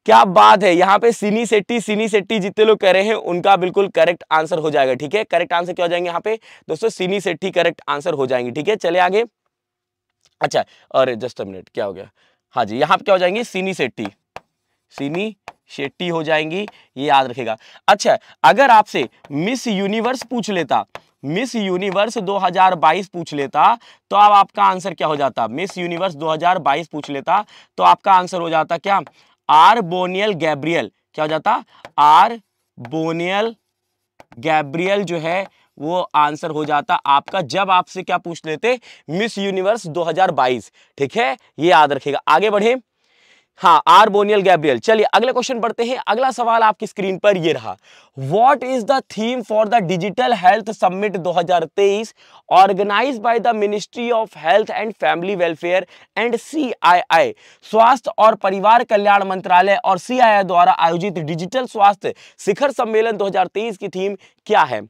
Speaker 1: क्या बात है यहाँ पे सिनी सेट्टी सिनी सेट्टी जितने लोग कह रहे हैं उनका बिल्कुल करेक्ट आंसर हो जाएगा ठीक है करेक्ट आंसर क्या हो जाएंगे यहाँ पे दोस्तों सिनी सेट्टी करेक्ट आंसर हो जाएंगे ठीक है चले आगे अच्छा अरे जस्ट अ मिनट क्या हो गया हाँ जी यहाँ पे क्या हो जाएंगी सीनी सेट्टी सीनी शेट्टी हो जाएंगी ये याद रखेगा अच्छा अगर आपसे मिस यूनिवर्स पूछ लेता मिस यूनिवर्स 2022 पूछ लेता तो अब आपका आंसर क्या हो जाता मिस यूनिवर्स 2022 पूछ लेता तो आपका आंसर हो जाता क्या आर बोनियल गैब्रियल क्या हो जाता आर बोनियल गैब्रियल जो है वो आंसर हो जाता आपका जब आपसे क्या पूछ लेते मिस यूनिवर्स 2022 ठीक है ये याद रखेगा आगे बढ़े हाँ आर्बोनियल गैब्रियल चलिए अगले क्वेश्चन पढ़ते हैं अगला सवाल आपकी स्क्रीन पर ये रहा what is the theme for the digital health summit 2023 organise by the ministry of health and family welfare and CII स्वास्थ्य और परिवार कल्याण मंत्रालय और सीआईआई द्वारा आयोजित डिजिटल स्वास्थ्य शिखर सम्मेलन दो की थीम क्या है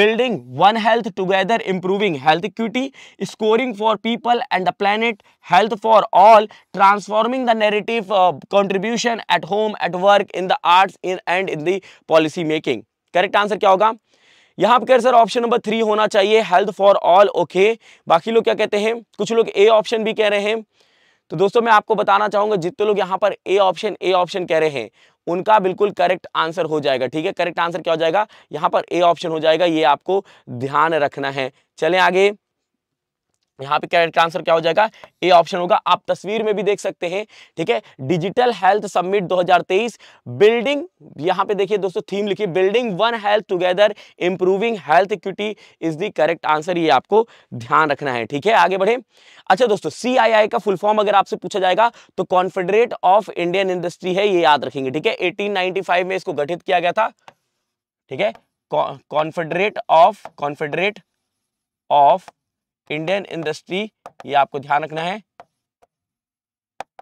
Speaker 1: building one health together improving health equity scoring for people and the planet health for all transforming the narrative contribution at home at work in the arts in and in the policy making correct answer क्या होगा यहां पर sir option number three होना चाहिए health for all okay बाकी लोग क्या कहते हैं कुछ लोग ए ऑप्शन भी कह रहे हैं तो दोस्तों मैं आपको बताना चाहूंगा जितने लोग यहां पर ए ऑप्शन ए ऑप्शन कह रहे हैं उनका बिल्कुल करेक्ट आंसर हो जाएगा ठीक है करेक्ट आंसर क्या हो जाएगा यहां पर ए ऑप्शन हो जाएगा ये आपको ध्यान रखना है चले आगे यहाँ पे करेक्ट आंसर क्या हो जाएगा ए ऑप्शन होगा आप तस्वीर में भी देख सकते हैं ठीक है डिजिटल हेल्थ समिट 2023 बिल्डिंग यहाँ पे देखिए दोस्तों थीम लिखी building one health together improving health equity is the correct answer ये आपको ध्यान रखना है ठीक है आगे बढ़े अच्छा दोस्तों सी का फुल फॉर्म अगर आपसे पूछा जाएगा तो कॉन्फेडरेट ऑफ इंडियन इंडस्ट्री है ये याद रखेंगे ठीक है एटीन में इसको गठित किया गया था ठीक है confederate of confederate of Indian industry ये आपको ध्यान रखना है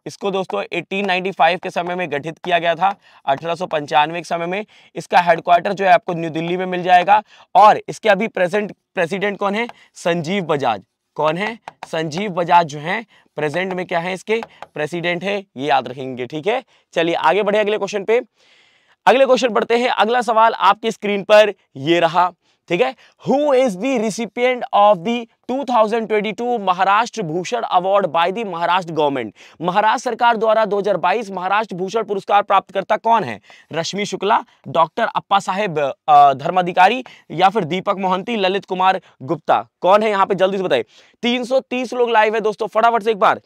Speaker 1: इसको दोस्तों 1895 के समय में गठित किया गया था अठारह के समय में इसका हेडक्वार्टर जो है आपको न्यू दिल्ली में मिल जाएगा और इसके अभी प्रेजेंट प्रेसिडेंट कौन है संजीव बजाज कौन है संजीव बजाज जो है प्रेजेंट में क्या है इसके प्रेसिडेंट है ये याद रखेंगे ठीक है चलिए आगे बढ़े अगले क्वेश्चन पे अगले क्वेश्चन पढ़ते हैं अगला सवाल आपकी स्क्रीन पर ये रहा ठीक है who is the recipient of the 2022 Maharashtra Bhushan award by the Maharashtra government Maharashtra सरकार द्वारा 2022 महाराष्ट्र भूषण पुरस्कार प्राप्तकर्ता कौन है रश्मि शुक्ला डॉक्टर अप्पा साहेब धर्माधिकारी या फिर दीपक मोहंती ललित कुमार गुप्ता कौन है यहां पे जल्दी से बताइए 330 लोग लाइव है दोस्तों फटाफट से एक बार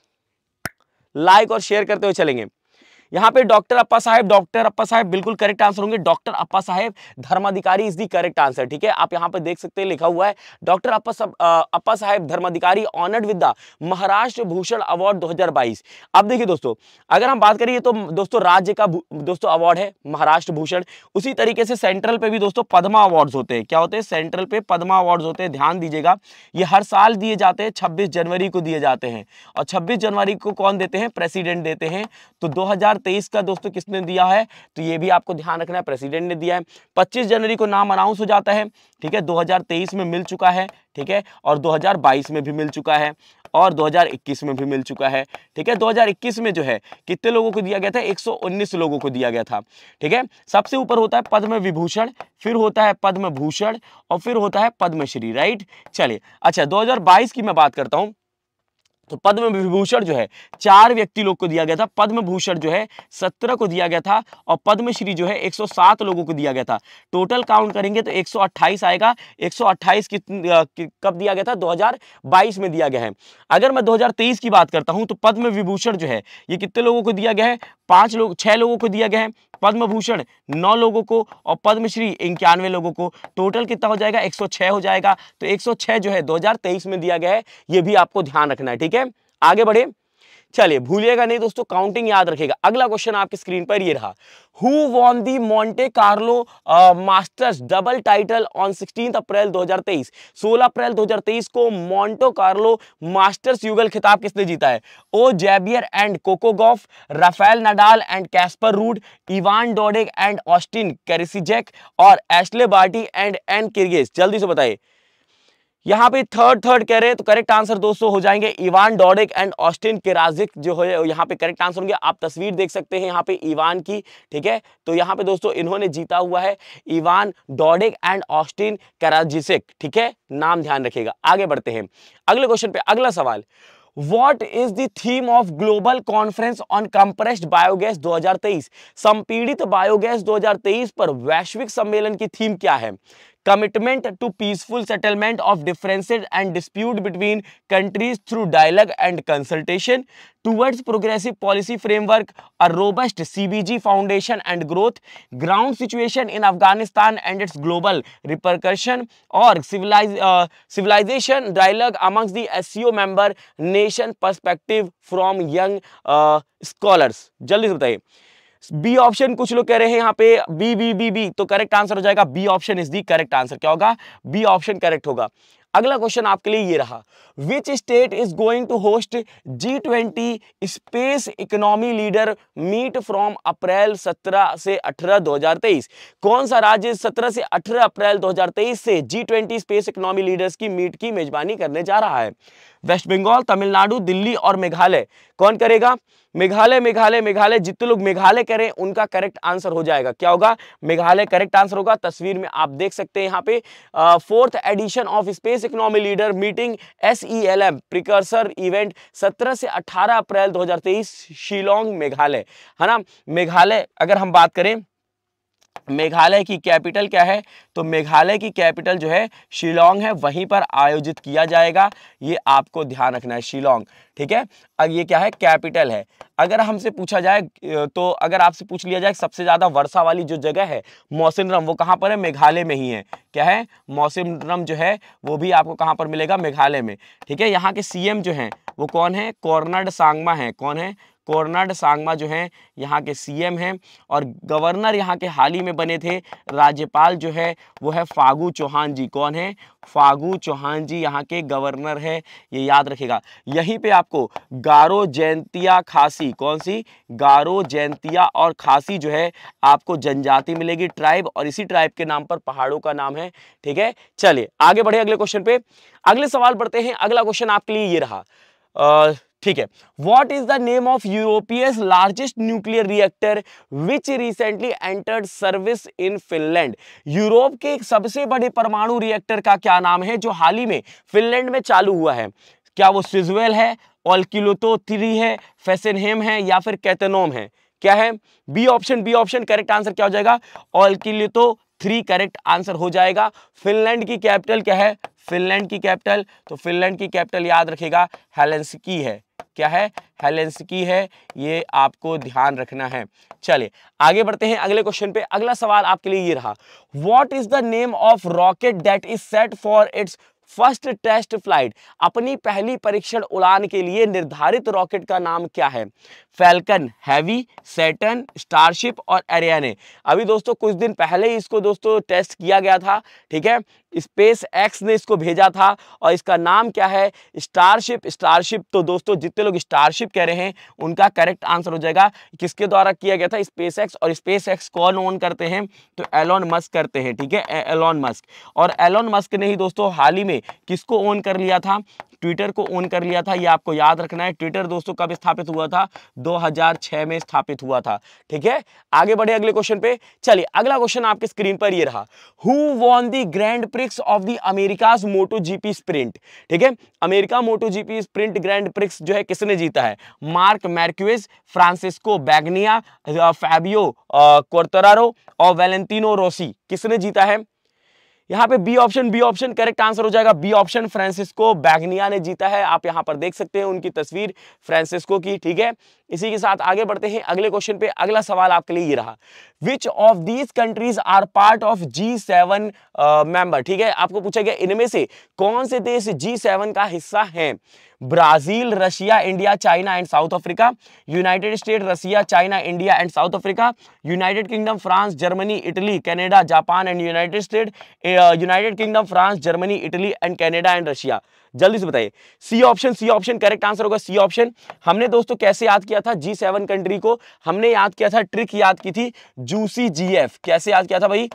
Speaker 1: लाइक और शेयर करते हुए चलेंगे यहाँ पे डॉक्टर अप्पा साहेब डॉक्टर अप्पा साहेब बिल्कुल करेक्ट आंसर होंगे doctor Appa Saheb Dharmadhikari is the correct answer ठीक है आप यहाँ पे देख सकते हैं लिखा हुआ है doctor Appa Appa Saheb Dharmadhikari honoured with the Maharashtra Bhushan award बाईस अब देखिए दोस्तों अगर हम बात करिए तो दोस्तों राज्य का दोस्तों अवार्ड है महाराष्ट्र भूषण उसी तरीके से सेंट्रल पे भी दोस्तों पदमा अवार्ड होते हैं क्या होते हैं सेंट्रल पे पदमा अवार्ड होते हैं ध्यान दीजिएगा ये हर साल दिए जाते हैं छब्बीस जनवरी को दिए जाते हैं और छब्बीस जनवरी को कौन देते हैं प्रेसिडेंट देते हैं तो दो 2023 का दोस्तों किसने दिया है तो ये भी आपको ध्यान रखना है प्रेसिडेंट ने दिया है 25 जनवरी को नाम अनाउंस हो जाता है ठीक है 2023 में मिल चुका है ठीक है और 2022 में भी मिल चुका है और 2021 में भी मिल चुका है ठीक है 2021 में जो है कितने लोगों को दिया गया था 119 लोगों को दिया गया था ठीक है सबसे ऊपर होता है पद्म विभूषण फिर होता है पद्म भूषण और फिर होता है पद्मश्री राइट चलिए अच्छा 2022 की मैं बात करता हूं तो पद्म विभूषण जो है चार व्यक्ति लोग को दिया गया था पद्म भूषण जो है सत्रह को दिया गया था और पद्मश्री जो है एक सौ सात लोगों को दिया गया था टोटल काउंट करेंगे तो एक सौ अट्ठाईस आएगा एक सौ अट्ठाईस कितने कब दिया गया था दो हजार बाईस में दिया गया है अगर मैं दो हजार तेईस की बात करता हूं तो पद्म विभूषण जो है ये कितने लोगों को दिया गया है पांच लोग छह लोगों को दिया गया है पद्म भूषण नौ लोगों को और पद्मश्री इक्यानवे लोगों को टोटल कितना हो जाएगा 106 हो जाएगा तो 106 जो है 2023 में दिया गया है ये भी आपको ध्यान रखना है ठीक है आगे बढ़े चलिए भूलिएगा नहीं दोस्तों काउंटिंग याद रखेगा अगला क्वेश्चन आपकी स्क्रीन पर ये रहा who won the Monte Carlo masters double title on sixteen April 2023 16 अप्रैल 2023 को मॉन्टो कार्लो मास्टर्स युगल खिताब किसने जीता है O Jabeur and Coco Gauff Rafael Nadal and Casper Ruud Ivan Dodig and Austin Krajicek और Ashleigh Barty and N Kyrgios जल्दी से बताइए यहाँ पे थर्ड थर्ड कह रहे हैं तो करेक्ट आंसर दोस्तों हो जाएंगे Ivan Dodig and Austin Krajicek जो है यहाँ पे करेक्ट आंसर होंगे आप तस्वीर देख सकते हैं यहाँ पे इवान की ठीक है तो यहाँ पे दोस्तों इन्होंने जीता हुआ है Ivan Dodig and Austin Krajicek ठीक है नाम ध्यान रखेगा आगे बढ़ते हैं अगले क्वेश्चन पे अगला सवाल the theme of global conference on compressed biogas दो हजार 2023? संपीड़ित बायोगैस 2023 पर वैश्विक सम्मेलन की थीम क्या है commitment to peaceful settlement of differences and dispute between countries through dialogue and consultation towards progressive policy framework और robust C B G foundation and growth ground situation in Afghanistan and its global repercussion और civilisation dialogue amongst the S C O member nation perspective from young scholars जल्दी से बताइए B option कुछ लोग कह रहे हैं यहाँ पे बी बी बी बी तो करेक्ट आंसर हो जाएगा B option is the correct answer क्या होगा बी ऑप्शन करेक्ट होगा अगला क्वेश्चन आपके लिए ये रहा which state is going to host G twenty space economy leader meet from April 17 से 18 2023 कौन सा राज्य 17 से 18 अप्रैल 2023 से G twenty space economy leaders की मीट की मेजबानी करने जा रहा है वेस्ट बंगाल तमिलनाडु दिल्ली और मेघालय कौन करेगा मेघालय मेघालय मेघालय जितने लोग मेघालय रहे हैं उनका करेक्ट आंसर हो जाएगा क्या होगा मेघालय करेक्ट आंसर होगा तस्वीर में आप देख सकते हैं यहाँ पे fourth edition of space economy leader meeting S E L M precursor event सत्रह से अठारह अप्रैल दो शिलोंग मेघालय है ना मेघालय अगर हम बात करें मेघालय की कैपिटल क्या है तो मेघालय की कैपिटल जो है शिलोंग है वहीं पर आयोजित किया जाएगा ये आपको ध्यान रखना है शिलोंग ठीक है अब ये क्या है कैपिटल है अगर हमसे पूछा जाए तो अगर आपसे पूछ लिया जाए सबसे ज़्यादा वर्षा वाली जो जगह है रम वो कहाँ पर है मेघालय में ही है क्या है रम जो है वो भी आपको कहाँ पर मिलेगा मेघालय में ठीक है यहाँ के सीएम जो हैं वो कौन है कॉर्नर्ड सांगमा है कौन है कोर्नाड सांगमा जो हैं यहाँ के सीएम हैं और गवर्नर यहाँ के हाल ही में बने थे राज्यपाल जो है वो है फागू चौहान जी कौन है फागू चौहान जी यहाँ के गवर्नर है ये याद रखेगा यहीं पे आपको गारो जयंतिया खासी कौन सी गारो जयंतिया और खासी जो है आपको जनजाति मिलेगी ट्राइब और इसी ट्राइब के नाम पर पहाड़ों का नाम है ठीक है चलिए आगे बढ़े अगले क्वेश्चन पे अगले सवाल पढ़ते हैं अगला क्वेश्चन आपके लिए ये रहा ठीक है what is the name of Europe's largest nuclear reactor which recently entered service in Finland Europe के सबसे बड़े परमाणु रिएक्टर का क्या नाम है जो हाल ही में फिनलैंड में चालू हुआ है क्या वो सिजवेल है ऑलकिलोतो थ्री है फेसनहेम है या फिर कैतनोम है क्या है B option B option correct answer क्या हो जाएगा ऑलकिलोतो थ्री करेक्ट आंसर हो जाएगा फिनलैंड की कैपिटल क्या है फिनलैंड की कैपिटल तो फिनलैंड की कैपिटल याद रखेगा हेलेंसकी है क्या है हेलेंसकी है ये आपको ध्यान रखना है चलिए आगे बढ़ते हैं अगले क्वेश्चन पे अगला सवाल आपके लिए ये रहा what is the name of rocket that is set for its first test flight अपनी पहली परीक्षण उड़ान के लिए निर्धारित रॉकेट का नाम क्या है फैल्कन हैवी सेटन स्टारशिप और एरियाने अभी दोस्तों कुछ दिन पहले ही इसको दोस्तों टेस्ट किया गया था ठीक है स्पेस एक्स ने इसको भेजा था और इसका नाम क्या है स्टारशिप स्टारशिप तो दोस्तों जितने लोग स्टारशिप कह रहे हैं उनका करेक्ट आंसर हो जाएगा किसके द्वारा किया गया था स्पेस एक्स और स्पेस एक्स कौन ओन करते हैं तो एलॉन मस्क करते हैं ठीक है एलोन मस्क और एलोन मस्क ने ही दोस्तों हाल ही में किसको ओन कर लिया था ट्विटर को ओन कर लिया था ये आपको याद रखना है ट्विटर दोस्तों कब स्थापित हुआ था 2006 में स्थापित हुआ था ठीक है आगे बढ़े अगले क्वेश्चन पे चलिए अगला क्वेश्चन आपके स्क्रीन पर ये रहा who won the grand prix prix of the Americas MotoGP sprint ठीक है America MotoGP sprint grand prix जो है किसने जीता है Mark Marquez Francesco Bagnaia Fabio Quartararo और वेलेंटिनो रोसी किसने जीता है यहाँ पे B option B option correct answer हो जाएगा बी ऑप्शन फ्रांसिस्को बैगनिया ने जीता है आप यहाँ पर देख सकते हैं उनकी तस्वीर फ्रांसिस्को की ठीक है इसी के साथ आगे बढ़ते हैं अगले क्वेश्चन पे अगला सवाल आपके लिए ये रहा which of these countries are part of G seven member ठीक है आपको पूछा गया इनमें से कौन से देश जी का हिस्सा है Brazil Russia India China and South Africa United state Russia China India and South Africa United Kingdom France Germany Italy Canada Japan and United state United Kingdom France Germany Italy and Canada and Russia जल्दी से बताइए C option C option correct answer होगा C option हमने दोस्तों कैसे याद किया था जी सेवन कंट्री को हमने याद किया था ट्रिक याद की थी जूसी जीएफ कैसे याद किया था भाई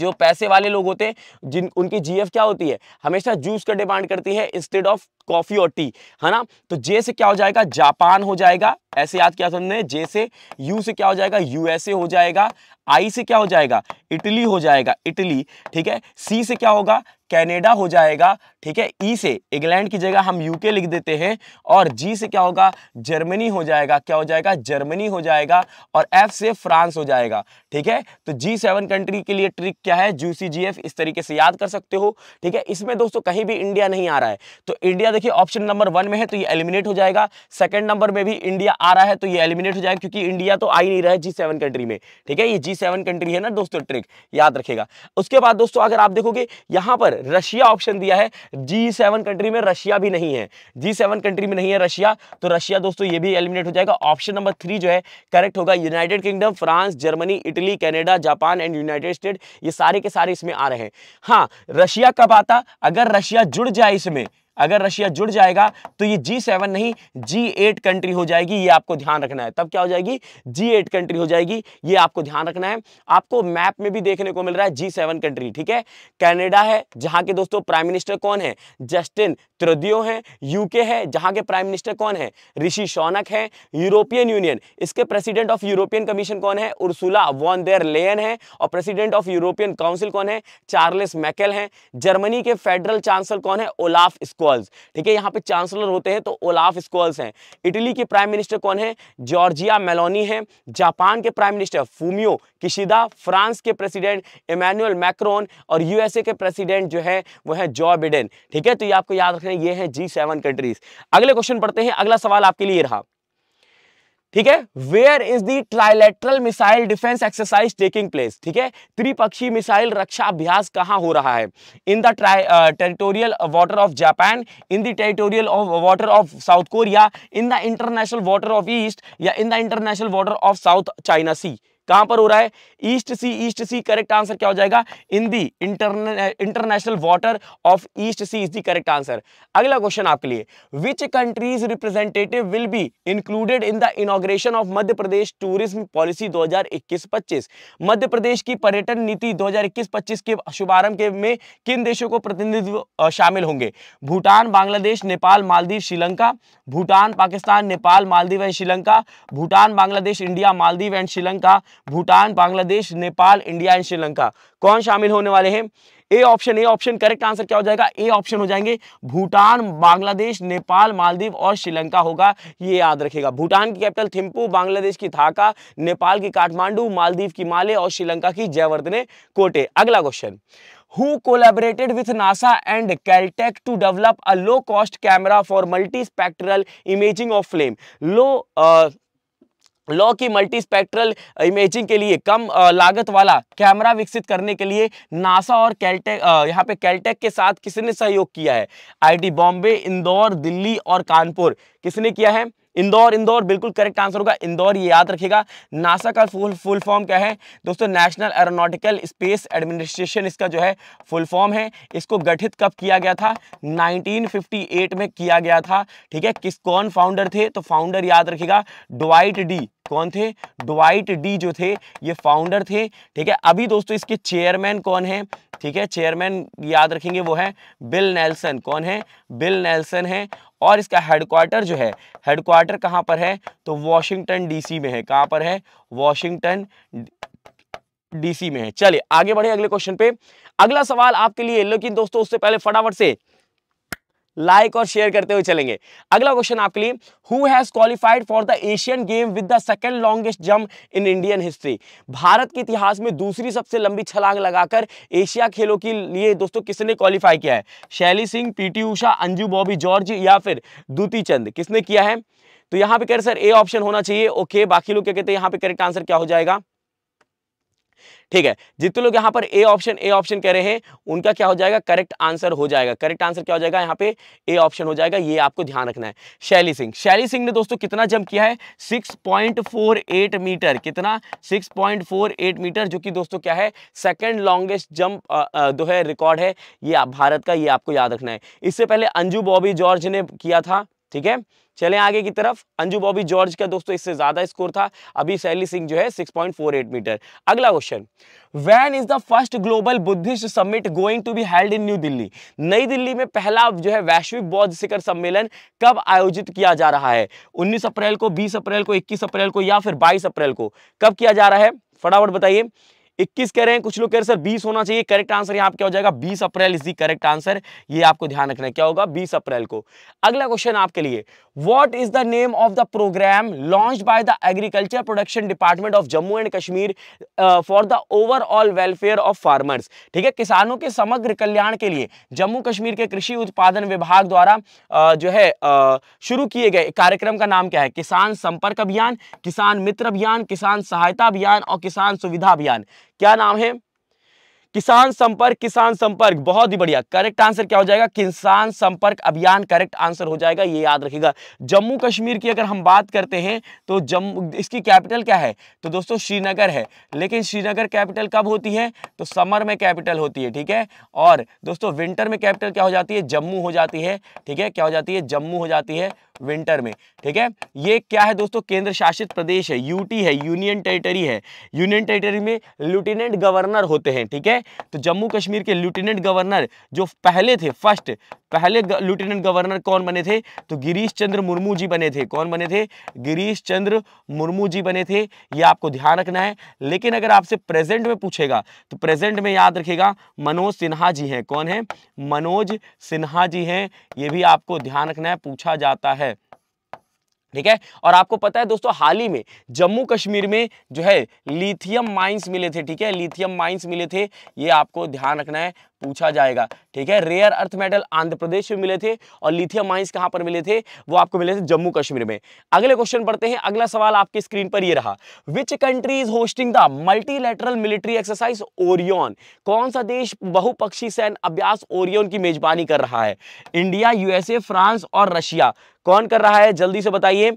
Speaker 1: जो पैसे वाले लोग होते हैं जिन उनकी जीएफ क्या होती है हमेशा जूस का डिमांड करती है इंस्टेड ऑफ कॉफी और टी है ना तो जे से क्या हो जाएगा जापान हो जाएगा ऐसे याद किया था हमने जे से यू से क्या हो जाएगा यूएसए हो जाएगा आई से क्या हो जाएगा इटली हो जाएगा इटली ठीक है सी से क्या होगा कनाडा हो जाएगा ठीक है ई e से इंग्लैंड की जगह हम यूके लिख देते हैं और जी से क्या होगा जर्मनी हो जाएगा क्या हो जाएगा जर्मनी हो जाएगा और एफ से फ्रांस हो जाएगा ठीक है तो जी सेवन कंट्री के लिए ट्रिक क्या है जू सी जी एफ इस तरीके से याद कर सकते हो ठीक है इसमें दोस्तों कहीं भी इंडिया नहीं आ रहा है तो इंडिया देखिए ऑप्शन नंबर वन में है तो ये एलिमिनेट हो जाएगा सेकेंड नंबर में भी इंडिया आ रहा है तो ये एलिमिनेट हो जाएगा क्योंकि इंडिया तो आ ही नहीं रहा है जी सेवन कंट्री में ठीक है ये जी की सेवन कंट्री है ना दोस्तों ट्रिक याद रखेगा उसके बाद दोस्तों अगर आप देखोगे यहां पर रशिया ऑप्शन दिया है जी सेवन कंट्री में रशिया भी नहीं है जी सेवन कंट्री में नहीं है रशिया तो रशिया दोस्तों ये भी एलिमिनेट हो जाएगा ऑप्शन नंबर थ्री जो है करेक्ट होगा United Kingdom France Germany Italy Canada Japan and United state ये सारे के सारे इसमें आ रहे हैं हाँ रशिया कब आता अगर रशिया जुड़ जाए इसमें अगर रशिया जुड़ जाएगा तो ये जी सेवन नहीं जी एट कंट्री हो जाएगी ये आपको ध्यान रखना है तब क्या हो जाएगी जी एट कंट्री हो जाएगी ये आपको ध्यान रखना है आपको मैप में भी देखने को मिल रहा है जी सेवन कंट्री ठीक है कैनेडा है जहां के दोस्तों प्राइम मिनिस्टर कौन है जस्टिन त्रदियो है यूके है जहां के प्राइम मिनिस्टर कौन है ऋषि शौनक है यूरोपियन यूनियन इसके प्रेसिडेंट ऑफ यूरोपियन कमीशन कौन है उर्सुला वॉन देर लेन है और प्रेसिडेंट ऑफ यूरोपियन काउंसिल कौन है चार्लिस मैकेल है जर्मनी के फेडरल चांसलर कौन है ओलाफ स्को स्कॉल्स ठीक है यहाँ पे चांसलर होते हैं तो ओलाफ स्कॉल्स हैं इटली के प्राइम मिनिस्टर कौन है जॉर्जिया मेलोनी है जापान के prime minister Fumio Kishida France के प्रेसिडेंट इमैनुअल मैक्रोन और यूएसए के प्रेसिडेंट जो है वो है जॉ बिडेन ठीक है तो ये आपको याद रखना ये है जी कंट्रीज अगले क्वेश्चन पढ़ते हैं अगला सवाल आपके लिए रहा ठीक है where is the trilateral missile defence exercise taking place ठीक है त्रिपक्षीय मिसाइल रक्षा अभ्यास कहां हो रहा है in the territorial water of Japan in the territorial of water of South Korea in the international water of East या in the international water of South China Sea कहां पर हो रहा है East Sea East Sea correct answer क्या हो जाएगा in the international water of East Sea is the correct answer अगला क्वेश्चन आपके लिए which countries representative will be included in the inauguration of Madhya Pradesh tourism policy 2021-25 Madhya Pradesh की पर्यटन नीति 2021-25 के शुभारंभ के में किन देशों को प्रतिनिधित्व शामिल होंगे Bhutan Bangladesh Nepal Maldives Sri Lanka Bhutan Pakistan Nepal Maldives and Sri Lanka Bhutan Bangladesh India Maldives and Sri Lanka Bhutan Bangladesh Nepal India and Sri Lanka कौन शामिल होने वाले हैं A option A option correct answer क्या हो जाएगा ए ऑप्शन हो जाएंगे भूटान बांग्लादेश नेपाल मालदीव और श्रीलंका होगा ये याद रखेगा भूटान की कैपिटल थिम्पू बांग्लादेश की थाका नेपाल की काठमांडू मालदीव की माले और श्रीलंका की जयवर्धने कोटे अगला question who collaborated with NASA and Caltech to develop a low cost camera for multispectral imaging of flame low uh, लॉ की मल्टी स्पेक्ट्रल इमेजिंग के लिए कम लागत वाला कैमरा विकसित करने के लिए नासा और कैलटेक यहाँ पे कैलटेक के साथ किसने सहयोग किया है आईटी बॉम्बे इंदौर दिल्ली और कानपुर किसने किया है इंदौर इंदौर बिल्कुल करेक्ट आंसर होगा इंदौर ये याद रखेगा नासा का फुल फुल फॉर्म क्या है दोस्तों नेशनल एरोनॉटिकल स्पेस एडमिनिस्ट्रेशन इसका जो है फुल फॉर्म है इसको गठित कब किया गया था 1958 में किया गया था ठीक है किस कौन फाउंडर थे तो फाउंडर याद रखेगा डोवाइट डी कौन थे डोवाइट डी जो थे ये फाउंडर थे ठीक है अभी दोस्तों इसके चेयरमैन कौन है ठीक है चेयरमैन याद रखेंगे वो है बिल नेल्सन कौन है बिल नेल्सन है और इसका हेडक्वार्टर जो है हेडक्वार्टर कहाँ पर है तो वॉशिंगटन डीसी में है कहाँ पर है वॉशिंगटन डीसी में है चलिए आगे बढ़े अगले क्वेश्चन पे अगला सवाल आपके लिए लेकिन दोस्तों उससे पहले फटाफट से लाइक और शेयर करते हुए चलेंगे अगला क्वेश्चन आपके लिए who has qualified for the Asian game with the second longest jump in Indian history भारत के इतिहास में दूसरी सबसे लंबी छलांग लगाकर एशिया खेलों के लिए दोस्तों किसने क्वालिफाई किया है शैली सिंह पीटी उषा अंजू बॉबी जॉर्ज या फिर दूती चंद किसने किया है तो यहां पर करें सर ए ऑप्शन होना चाहिए ओके बाकी लोग क्या कहते हैं यहाँ पे करेक्ट आंसर क्या हो जाएगा ठीक है जितने लोग यहां पर ए ऑप्शन ए ऑप्शन कह रहे हैं उनका क्या हो जाएगा करेक्ट आंसर हो जाएगा करेक्ट आंसर क्या हो जाएगा यहां पे ए ऑप्शन हो जाएगा ये आपको ध्यान रखना है शैली सिंह शैली सिंह ने दोस्तों कितना जंप किया है 6.48 मीटर कितना 6.48 मीटर जो कि दोस्तों क्या है सेकेंड लॉन्गेस्ट जंप जो है रिकॉर्ड है ये आप भारत का ये आपको याद रखना है इससे पहले अंजू बॉबी जॉर्ज ने किया था ठीक है चले आगे की तरफ अंजू बॉबी जॉर्ज का दोस्तों इससे ज्यादा स्कोर था अभी सैली सिंह जो है 6.48 मीटर अगला question when is the first global Buddhist summit going to be held in new Delhi Nai Delhi में पहला जो है वैश्विक बौद्ध शिखर सम्मेलन कब आयोजित किया जा रहा है उन्नीस अप्रैल को बीस अप्रैल को इक्कीस अप्रैल को या फिर बाईस अप्रैल को कब किया जा रहा है फटाफट बताइए इक्कीस कह रहे हैं कुछ लोग कह रहे हैं सर बीस होना चाहिए करेक्ट आंसर यहाँ क्या हो जाएगा बीस April is the correct answer ये आपको ध्यान रखना है क्या होगा बीस अप्रैल को अगला क्वेश्चन आपके लिए what is the name of the programme launch by the agriculture production department of Jammu and Kashmir for the overall welfare of farmers ठीक है किसानों के समग्र कल्याण के लिए जम्मू कश्मीर के कृषि उत्पादन विभाग द्वारा uh, जो है uh, शुरू किए गए कार्यक्रम का नाम क्या है किसान संपर्क अभियान किसान मित्र अभियान किसान सहायता अभियान और किसान सुविधा अभियान क्या नाम है किसान संपर्क किसान संपर्क बहुत ही बढ़िया करेक्ट आंसर क्या हो जाएगा किसान संपर्क अभियान करेक्ट आंसर हो जाएगा ये याद रखिएगा जम्मू कश्मीर की अगर हम बात करते हैं तो जम्मू इसकी कैपिटल क्या है तो दोस्तों श्रीनगर है लेकिन श्रीनगर कैपिटल कब होती है तो समर में कैपिटल होती है ठीक है और दोस्तों विंटर में कैपिटल क्या हो जाती है जम्मू हो जाती है ठीक है क्या हो जाती है जम्मू हो जाती है विंटर में ठीक है ये क्या है दोस्तों केंद्र शासित प्रदेश है यूटी है यूनियन टेरिटरी है यूनियन टेरिटरी में लेफ्टिनेंट गवर्नर होते हैं ठीक है तो जम्मू कश्मीर के लेफ्टिनेंट गवर्नर जो पहले थे फर्स्ट पहले लेफ्टिनेंट गवर्नर कौन बने थे तो गिरीश चंद्र मुर्मू जी बने थे कौन बने थे गिरीश चंद्र मुर्मू जी बने थे ये आपको ध्यान रखना है लेकिन अगर आपसे प्रेजेंट में पूछेगा तो प्रेजेंट में याद रखेगा मनोज सिन्हा जी हैं कौन है मनोज सिन्हा जी हैं ये भी आपको ध्यान रखना है पूछा जाता है ठीक है और आपको पता है दोस्तों हाल ही में जम्मू कश्मीर में जो है लिथियम माइंस मिले थे ठीक है लिथियम माइंस मिले थे ये आपको ध्यान रखना है पूछा जाएगा ठीक है rare earth metal Andhra Pradesh में मिले थे और लिथियम माइंस कहां पर मिले थे वो आपको मिले थे जम्मू कश्मीर में अगले क्वेश्चन पढ़ते हैं अगला सवाल आपके स्क्रीन पर ये रहा which country is hosting the multilateral military exercise Orion कौन सा देश बहुपक्षी सैन्य अभ्यास ओरियन की मेजबानी कर रहा है इंडिया यूएसए फ्रांस और रशिया कौन कर रहा है जल्दी से बताइए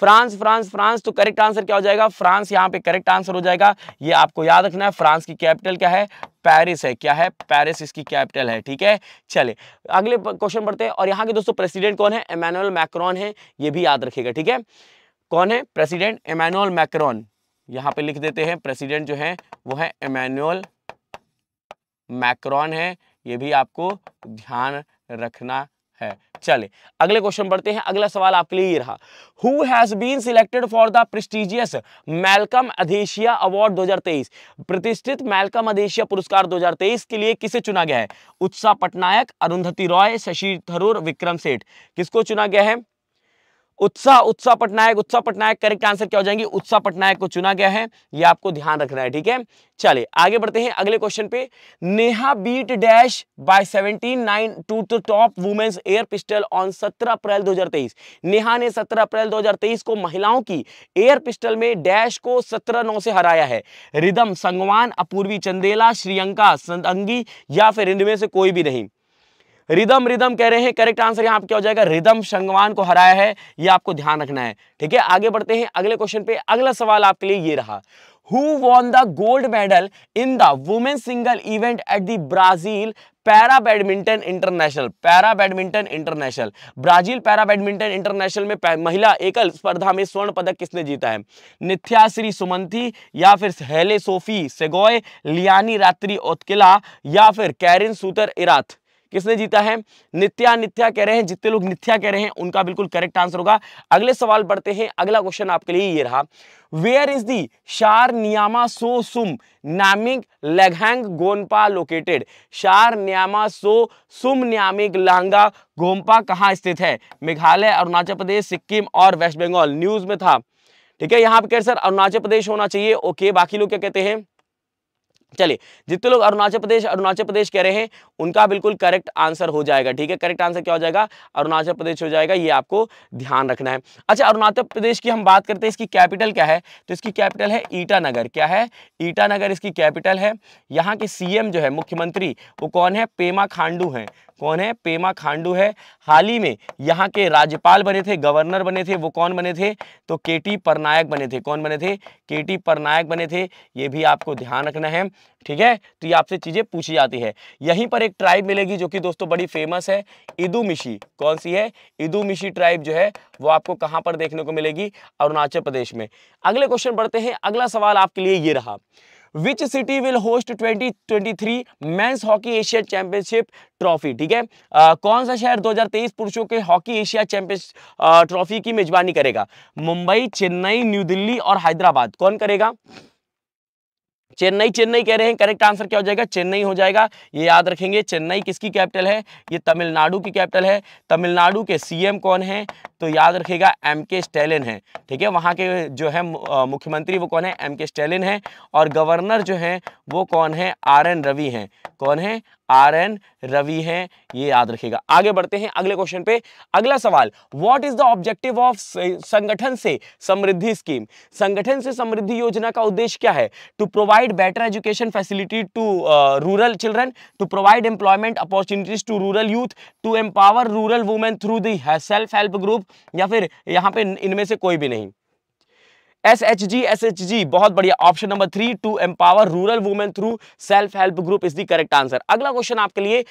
Speaker 1: फ्रांस फ्रांस फ्रांस तो करेक्ट आंसर क्या हो जाएगा फ्रांस यहाँ पे करेक्ट आंसर हो जाएगा ये आपको याद रखना है फ्रांस की कैपिटल क्या है पेरिस है क्या है पेरिस इसकी कैपिटल है ठीक है चले अगले क्वेश्चन पढ़ते हैं और यहाँ के दोस्तों प्रेसिडेंट कौन है एमैनुअल मैक्रॉन है ये भी याद रखेगा ठीक है कौन है प्रेसिडेंट एमैनुअल मैक्रॉन यहाँ पे लिख देते हैं प्रेसिडेंट जो है वो है इमेनुअल मैक्रॉन है ये भी आपको ध्यान रखना है चले अच्छा अगले क्वेश्चन बढ़ते हैं अगला सवाल आपके लिए ये रहा who has been selected for the prestigious Malcolm Adiseshiah award 2023 प्रतिष्ठित मेलकम अधेशिया पुरस्कार 2023 के लिए किसे चुना गया है उत्साह पटनायक अरुंधति रॉय शशि थरूर विक्रम सेठ किसको चुना गया है उत्साह उत्साह पटनायक उत्साह पटनायक करेक्ट आंसर क्या हो जाएंगे उत्साह पटनायक को चुना गया है ये आपको ध्यान रखना है ठीक है चलिए आगे बढ़ते हैं अगले क्वेश्चन पे Neha beat dash by nine two to top women's air pistol on 17 April 2023 Neha ने 17 अप्रैल 2023 को महिलाओं की एयर पिस्टल में डैश को सत्रह नौ से हराया है रिदम संगवान अपूर्वी चंदेला श्रियंका संदंगी या फिर इनमें से कोई भी नहीं रिदम रिदम कह रहे हैं करेक्ट आंसर यहाँ क्या हो जाएगा रिदम शंगवान को हराया है ये आपको ध्यान रखना है ठीक है आगे बढ़ते हैं अगले क्वेश्चन पे अगला सवाल आपके लिए ये रहा who won the gold medal in the women single event at the Brazil para badminton international para badminton international Brazil para badminton international में महिला एकल स्पर्धा में स्वर्ण पदक किसने जीता है निथ्या सुमंथी या फिर हेले सोफी सेगोय लियानी रात्रि ओतकिला या फिर कैरिन सूतर इराथ किसने जीता है नित्या नित्या कह रहे हैं जितने लोग नित्या कह रहे हैं उनका बिल्कुल करेक्ट आंसर होगा अगले सवाल बढ़ते हैं अगला क्वेश्चन आपके लिए ये रहा वेयर इज दी शार नियामा सो सुम नामिक लेघैंग गोनपा लोकेटेड शार न्यामा सो सुम नियामिक लहंगा गोम्पा कहाँ स्थित है मेघालय अरुणाचल प्रदेश सिक्किम और वेस्ट बंगाल न्यूज में था ठीक है यहाँ पे सर अरुणाचल प्रदेश होना चाहिए ओके बाकी लोग क्या कहते हैं चलिए जितने लोग अरुणाचल प्रदेश अरुणाचल प्रदेश कह रहे हैं उनका बिल्कुल करेक्ट आंसर हो जाएगा ठीक है करेक्ट आंसर क्या हो जाएगा अरुणाचल प्रदेश हो जाएगा ये आपको ध्यान रखना है अच्छा अरुणाचल प्रदेश की हम बात करते हैं इसकी कैपिटल क्या है तो इसकी कैपिटल है ईटानगर क्या है ईटानगर इसकी कैपिटल है यहाँ के सीएम जो है मुख्यमंत्री वो कौन है पेमा खांडू हैं कौन है पेमा खांडू है हाल ही में यहाँ के राज्यपाल बने थे गवर्नर बने थे वो कौन बने थे तो के टी परनायक बने थे कौन बने थे के टी परनायक बने थे ये भी आपको ध्यान रखना है ठीक है तो ये आपसे चीज़ें पूछी जाती है यहीं पर एक ट्राइब मिलेगी जो कि दोस्तों बड़ी फेमस है इदुमिशी कौन सी है इदुमिशी ट्राइब जो है वो आपको कहाँ पर देखने को मिलेगी अरुणाचल प्रदेश में अगले क्वेश्चन बढ़ते हैं अगला सवाल आपके लिए ये रहा which city will host 2023 men's hockey Asia championship trophy ठीक है आ, कौन सा शहर 2023 पुरुषों के हॉकी एशिया चैंपियन ट्रॉफी की मेजबानी करेगा मुंबई चेन्नई न्यू दिल्ली और हैदराबाद कौन करेगा चेन्नई चेन्नई कह रहे हैं करेक्ट आंसर क्या हो जाएगा चेन्नई हो जाएगा ये याद रखेंगे चेन्नई किसकी कैपिटल है ये तमिलनाडु की कैपिटल है तमिलनाडु के सीएम कौन है तो याद रखेगा एम के स्टेलिन है ठीक है वहाँ के जो है मुख्यमंत्री वो कौन है एम के स्टेलिन है और गवर्नर जो है वो कौन है आर एन रवि हैं कौन है आर एन रवि हैं ये याद रखिएगा आगे बढ़ते हैं अगले क्वेश्चन पे अगला सवाल what is the objective of Sangathan Se Samriddhi scheme संगठन से समृद्धि योजना का उद्देश्य क्या है to provide better education facility to rural children to provide employment opportunities to rural youth to empower rural women through the self help group या फिर यहाँ पे इनमें से कोई भी नहीं S H G S H G बहुत बढ़िया option number three to empower rural women through self help group is the correct answer अगला क्वेश्चन आपके लिए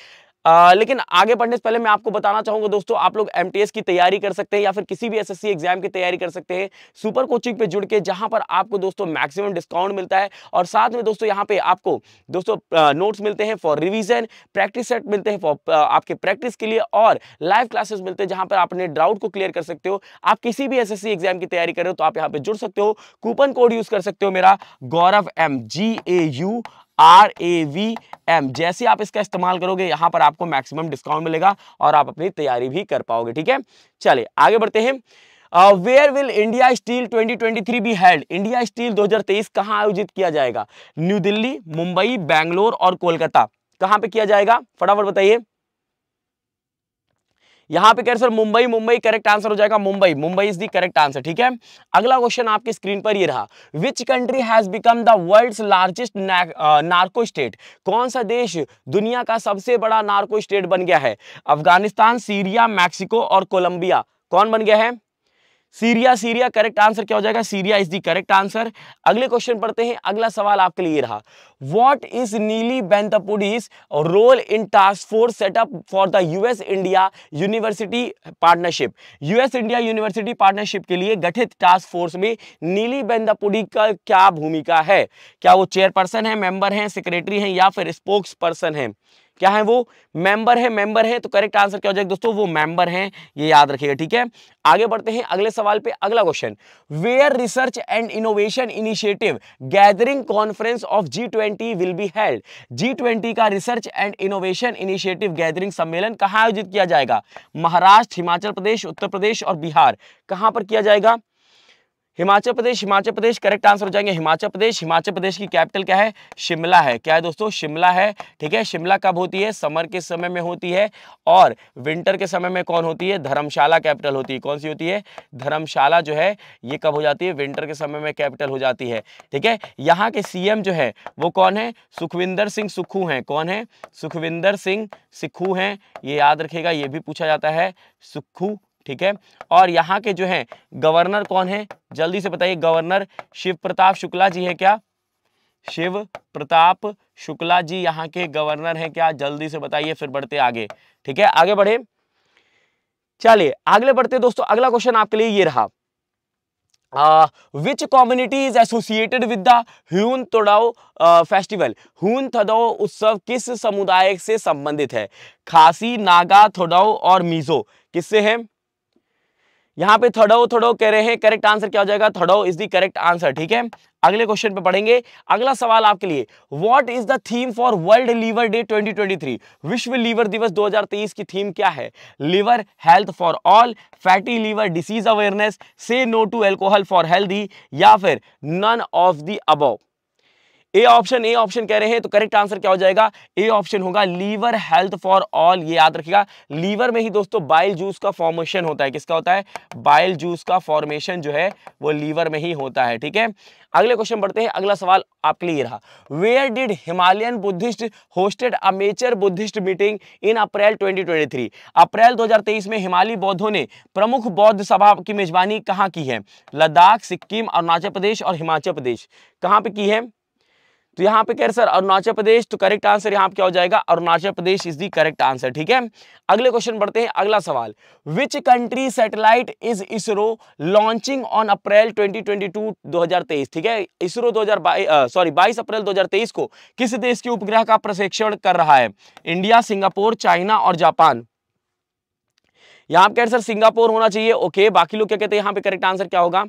Speaker 1: आ, लेकिन आगे बढ़ने से पहले मैं आपको बताना चाहूंगा दोस्तों आप लोग एम की तैयारी कर सकते हैं या फिर किसी भी एसएससी एग्जाम की तैयारी कर सकते हैं सुपर कोचिंग पे जुड़ के जहां पर आपको दोस्तों मैक्सिमम डिस्काउंट मिलता है और साथ में दोस्तों यहां पे आपको दोस्तों नोट्स मिलते हैं फॉर रिविजन प्रैक्टिस सेट मिलते हैं फॉर आपके प्रैक्टिस के लिए और लाइव क्लासेस मिलते हैं जहां पर आप अपने डाउट को क्लियर कर सकते हो आप किसी भी एस एग्जाम की तैयारी कर रहे हो तो आप यहाँ पे जुड़ सकते हो कूपन कोड यूज कर सकते हो मेरा Gaurav M G A U R A V M जैसे आप इसका इस्तेमाल करोगे यहां पर आपको मैक्सिमम डिस्काउंट मिलेगा और आप अपनी तैयारी भी कर पाओगे ठीक है चलिए आगे बढ़ते हैं where will India Steel 2023 be held India Steel 2023 कहां आयोजित किया जाएगा न्यू दिल्ली मुंबई बैंगलोर और कोलकाता कहां पे किया जाएगा फटाफट बताइए यहां पे कह रहे sir Mumbai Mumbai correct answer हो जाएगा Mumbai Mumbai is the correct answer ठीक है अगला क्वेश्चन आपकी स्क्रीन पर ये रहा which country has become the world largest narco state कौन सा देश दुनिया का सबसे बड़ा नार्को स्टेट बन गया है अफगानिस्तान सीरिया मैक्सिको और कोलंबिया कौन बन गया है सीरिया सीरिया करेक्ट आंसर क्या हो जाएगा Syria is the correct answer अगले क्वेश्चन पढ़ते हैं अगला सवाल आपके लिए रहा what is Neeli Bendapudi's role in task force setup for the US India university partnership US India university partnership के लिए गठित टास्क फोर्स में नीली बेंदापुडी का क्या भूमिका है क्या वो चेयरपर्सन है मेंबर है सेक्रेटरी है या फिर स्पोक्स पर्सन है क्या है वो मेंबर है मेंबर है तो करेक्ट आंसर क्या हो जाएगा दोस्तों वो मेंबर हैं ये याद रखिएगा ठीक है आगे बढ़ते हैं अगले सवाल पे अगला question where research and innovation initiative gathering conference of G twenty will be held G twenty का research and innovation initiative gathering सम्मेलन कहाँ आयोजित किया जाएगा महाराष्ट्र हिमाचल प्रदेश उत्तर प्रदेश और बिहार कहां पर किया जाएगा हिमाचल प्रदेश हिमाचल प्रदेश करेक्ट आंसर हो जाएंगे हिमाचल प्रदेश हिमाचल प्रदेश की कैपिटल क्या है शिमला है क्या है दोस्तों शिमला है ठीक है शिमला कब होती है समर के समय में होती है और विंटर के समय में कौन होती है धर्मशाला कैपिटल होती है कौन सी होती है धर्मशाला जो है ये कब हो जाती है विंटर के समय में कैपिटल हो जाती है ठीक है यहाँ के सी जो है वो कौन है सुखविंदर सिंह सुखू हैं कौन है सुखविंदर सिंह सिखू हैं ये याद रखेगा ये भी पूछा जाता है सुखू ठीक है और यहाँ के जो है गवर्नर कौन है जल्दी से बताइए गवर्नर शिव प्रताप शुक्ला जी है क्या शिव प्रताप शुक्ला जी यहाँ के गवर्नर हैं क्या जल्दी से बताइए फिर बढ़ते आगे ठीक है आगे बढ़े चलिए अगले बढ़ते दोस्तों अगला क्वेश्चन आपके लिए ये रहा which community is associated with the Hun Thadou festival Hun Thadou उत्सव किस समुदाय से संबंधित है खासी नागा थोडाओ और मीजो किससे है यहाँ पे थड़ो थड़ो कह रहे हैं करेक्ट आंसर क्या हो जाएगा Thadou is the correct answer ठीक है अगले क्वेश्चन पे पढ़ेंगे अगला सवाल आपके लिए what is the theme for world liver day 2023 विश्व लीवर दिवस 2023 की थीम क्या है liver health for all fatty liver disease awareness say no to alcohol for healthy या फिर none of the above A option A option कह रहे हैं तो करेक्ट आंसर क्या हो जाएगा ए ऑप्शन होगा लीवर हेल्थ फॉर ऑल ये याद रखिएगा लीवर में ही दोस्तों बाइल जूस का फॉर्मेशन होता है किसका होता है बाइल जूस का फॉर्मेशन जो है वो लीवर में ही होता है ठीक है अगले क्वेश्चन बढ़ते हैं अगला सवाल आपके लिए रहा where did Himalayan Buddhist hosted amateur Buddhist meeting in April 2023 April 2023 में हिमालय बौद्धों ने प्रमुख बौद्ध सभा की मेजबानी कहाँ की है लद्दाख सिक्किम अरुणाचल प्रदेश और हिमाचल प्रदेश कहाँ पे की है तो यहाँ पे कह रहे सर अरुणाचल प्रदेश तो करेक्ट आंसर यहाँ पे क्या हो जाएगा Arunachal Pradesh is the correct answer ठीक है अगले क्वेश्चन बढ़ते हैं अगला सवाल which country satellite is ISRO launching on April 2022 2023 ठीक है इसरो 2022 सॉरी 22 अप्रैल 2023 को किस देश के उपग्रह का प्रशिक्षण कर रहा है इंडिया सिंगापुर चाइना और जापान यहाँ पे कह रहे सर सिंगापुर होना चाहिए ओके बाकी लोग क्या कहते हैं यहाँ पे करेक्ट आंसर क्या होगा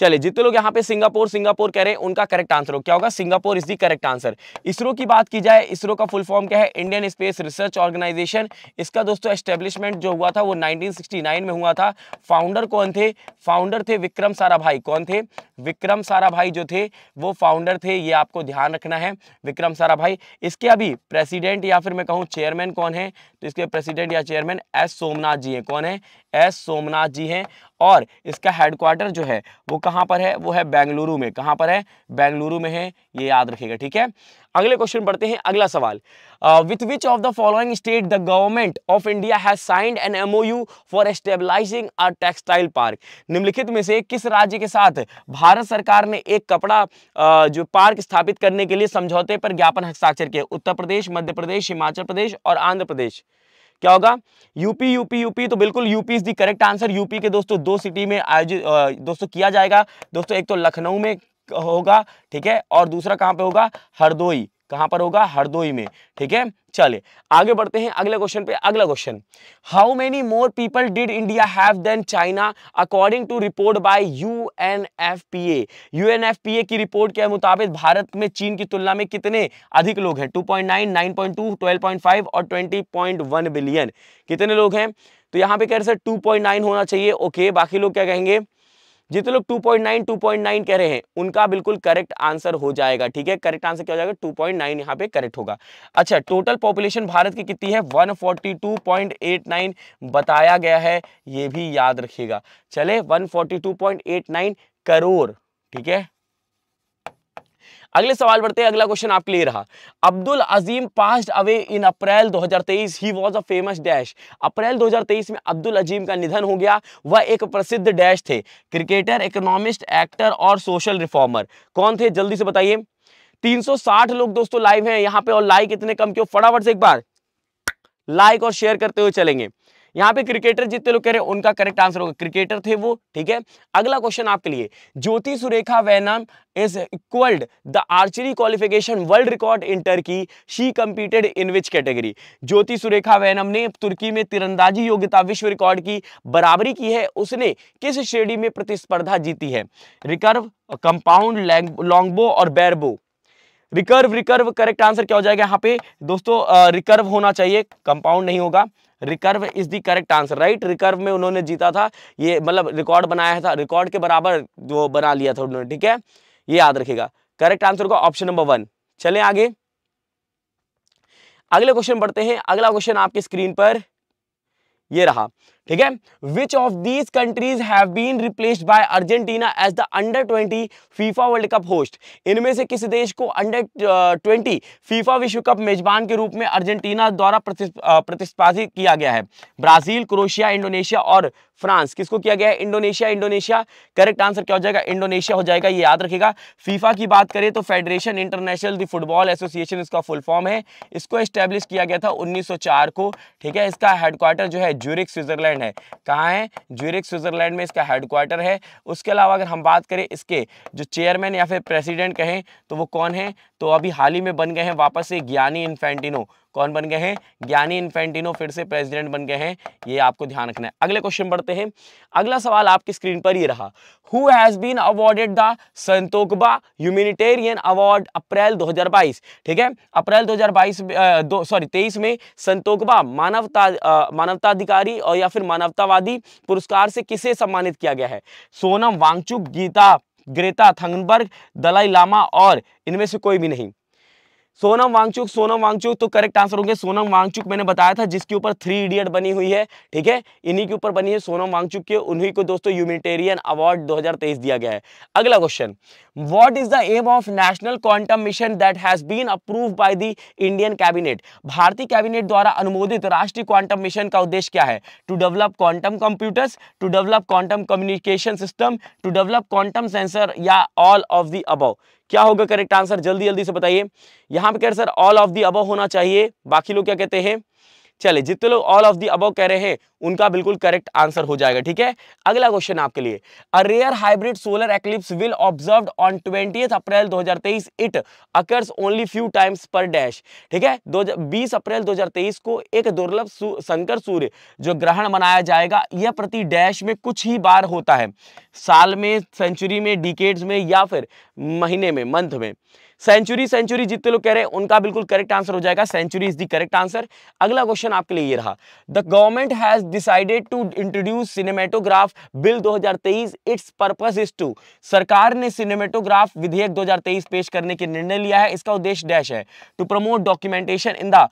Speaker 1: चले जितने लोग यहाँ पे सिंगापुर सिंगापुर कह रहे हैं उनका करेक्ट आंसर हो क्या होगा Singapore is the correct answer ISRO की बात की जाए इसरो का फुल फॉर्म क्या है इंडियन स्पेस रिसर्च ऑर्गेनाइजेशन इसका दोस्तों एस्टेब्लिशमेंट जो हुआ था वो 1969 में हुआ था फाउंडर कौन थे फाउंडर थे विक्रम सारा कौन थे विक्रम सारा जो थे वो फाउंडर थे ये आपको ध्यान रखना है विक्रम सारा इसके अभी प्रेसिडेंट या फिर मैं कहूँ चेयरमैन कौन है तो इसके प्रेसिडेंट या चेयरमैन एस सोमनाथ जी हैं कौन है एस सोमनाथ जी हैं और इसका हेडक्वार्टर जो है वो कहाँ पर है वो है बेंगलुरु में कहाँ पर है बेंगलुरु में है ये याद रखिएगा ठीक है अगले क्वेश्चन पढ़ते हैं अगला सवाल with which of the following state the government of India has signed an MOU for stabilising a textile park निम्नलिखित में से किस राज्य के साथ भारत सरकार ने एक कपड़ा uh, जो पार्क स्थापित करने के लिए समझौते पर ज्ञापन हस्ताक्षर किया उत्तर प्रदेश मध्य प्रदेश हिमाचल प्रदेश और आंध्र प्रदेश क्या होगा यूपी यूपी यूपी तो बिल्कुल UP is the correct answer UP के दोस्तों दो सिटी में आयोजित दोस्तों किया जाएगा दोस्तों एक तो लखनऊ में होगा ठीक है और दूसरा कहाँ पे होगा हरदोई कहां पर होगा हरदोई में ठीक है चले आगे बढ़ते हैं अगले क्वेश्चन पे अगला question how many more people did India have than China according to report by UNFPA UNFPA की रिपोर्ट के मुताबिक भारत में चीन की तुलना में कितने अधिक लोग हैं 2.9 9.2 12.5 और 20.1 बिलियन कितने लोग हैं तो यहाँ पे कह रहे सर 2.9 होना चाहिए ओके बाकी लोग क्या कहेंगे जितने लोग 2.9 2.9 कह रहे हैं उनका बिल्कुल करेक्ट आंसर हो जाएगा ठीक है करेक्ट आंसर क्या हो जाएगा 2.9 पॉइंट यहाँ पे करेक्ट होगा अच्छा टोटल पॉपुलेशन भारत की कितनी है 142.89 बताया गया है ये भी याद रखिएगा चले 142.89 करोड़ ठीक है अगले सवाल बढ़ते हैं अगला क्वेश्चन आपके लिए रहा Abdul Azeem pass away in April 2023 he was a famous dash April 2023 में अब्दुल अजीम का निधन हो गया वह एक प्रसिद्ध डैश थे क्रिकेटर इकोनॉमिस्ट एक्टर और सोशल रिफॉर्मर कौन थे जल्दी से बताइए 360 लोग दोस्तों लाइव हैं यहाँ पे और लाइक इतने कम क्यों फटाफट से एक बार लाइक और शेयर करते हुए चलेंगे यहाँ पे क्रिकेटर जितने लोग कह रहे हैं उनका करेक्ट आंसर होगा क्रिकेटर थे वो ठीक है अगला क्वेश्चन आपके लिए Jyothi Surekha Vennam is equalled the archery qualification world record in Turkey she competed in which category Jyothi Surekha Vennam ने तुर्की में तिरंदाजी योग्यता विश्व रिकॉर्ड की बराबरी की है उसने किस श्रेणी में प्रतिस्पर्धा जीती है रिकर्व कंपाउंड लॉन्गबो और barebow recurve recurve correct answer क्या हो जाएगा यहाँ पे दोस्तों रिकर्व होना चाहिए कंपाउंड नहीं होगा recurve is the correct answer right recurve में उन्होंने जीता था ये मतलब रिकॉर्ड बनाया था रिकॉर्ड के बराबर वो बना लिया था उन्होंने ठीक है ये याद रखेगा करेक्ट आंसर होगा ऑप्शन नंबर वन चले आगे अगले क्वेश्चन पढ़ते हैं अगला क्वेश्चन आपके स्क्रीन पर ये रहा ठीक है which of these countries have been replaced by Argentina as the under twenty FIFA world cup host इनमें से किस देश को अंडर ट्वेंटी फीफा विश्व कप मेजबान के रूप में अर्जेंटीना द्वारा प्रतिस्पर्धित किया गया है ब्राजील क्रोशिया इंडोनेशिया और फ्रांस किसको किया गया है इंडोनेशिया इंडोनेशिया करेक्ट आंसर क्या हो जाएगा इंडोनेशिया हो जाएगा ये याद रखेगा फीफा की बात करें तो federation international the football association इसका फुल फॉर्म है इसको एस्टेब्लिश किया गया था 1904 को ठीक है इसका हेडक्वार्टर जो है ज्यूरिक स्विट्जरलैंड स्विट्जरलैंड है कहाँ है ज्यूरिक स्विट्जरलैंड में इसका हेडक्वार्टर है उसके अलावा अगर हम बात करें इसके जो चेयरमैन या फिर प्रेसिडेंट कहें तो वो कौन है तो अभी हाल ही में बन गए हैं वापस से ज्ञानी इन्फेंटिनो कौन बन गए हैं ज्ञानी इन्फेंटिनो फिर से प्रेसिडेंट बन गए हैं ये आपको ध्यान रखना है अगले क्वेश्चन बढ़ते हैं अगला सवाल आपकी स्क्रीन पर ही रहा who has been awarded the Santokba humanitarian award April 2022 ठीक है अप्रैल 2022 हजार सॉरी तेईस में संतोकबा मानवता मानवताधिकारी और या फिर मानवतावादी पुरस्कार से किसे सम्मानित किया गया है सोनम वांगचुक गीता ग्रेता थंगनबर्ग दलाई लामा और इनमें से कोई भी नहीं सोनम वांगचुक सोनम वांगचुक तो करेक्ट आंसर होंगे सोनम वांगचुक मैंने बताया था जिसके ऊपर थ्री इडियट बनी हुई है ठीक है इन्हीं के ऊपर बनी है सोनम वांगचुक के उन्हीं को दोस्तों ह्यूमिटेरियन अवार्ड 2023 दिया गया है अगला question what is the aim of national quantum mission that has been approve by the Indian cabinet भारतीय कैबिनेट द्वारा अनुमोदित राष्ट्रीय क्वांटम मिशन का उद्देश्य क्या है to develop quantum computers to develop quantum communication system to develop quantum sensor या all of the above क्या होगा करेक्ट आंसर जल्दी जल्दी से बताइए यहां पर कह सर ऑल ऑफ दी अबव होना चाहिए बाकी लोग क्या कहते हैं चले जितने लोग ऑल ऑफ दी अबव कह रहे हैं उनका बिल्कुल करेक्ट आंसर हो जाएगा ठीक है अगला क्वेश्चन आपके लिए a rare hybrid solar eclipse will observe on twenty April 2023 it occurs only few times पर डैश ठीक है दो बीस अप्रैल 2023 को एक दुर्लभ शंकर सूर्य जो ग्रहण मनाया जाएगा यह प्रति डैश में कुछ ही बार होता है साल में सेंचुरी में डिकेट्स में या फिर महीने में मंथ में सेंचुरी सेंचुरी जितने लोग कह रहे हैं उनका बिल्कुल करेक्ट आंसर हो जाएगा century is the correct answer अगला क्वेश्चन आपके लिए ये रहा the government has decided to introduce cinematograph bill 2023 its purpose is to सरकार ने सिनेमेटोग्राफ विधेयक 2023 पेश करने के निर्णय लिया है इसका उद्देश्य डैश है to promote documentation in the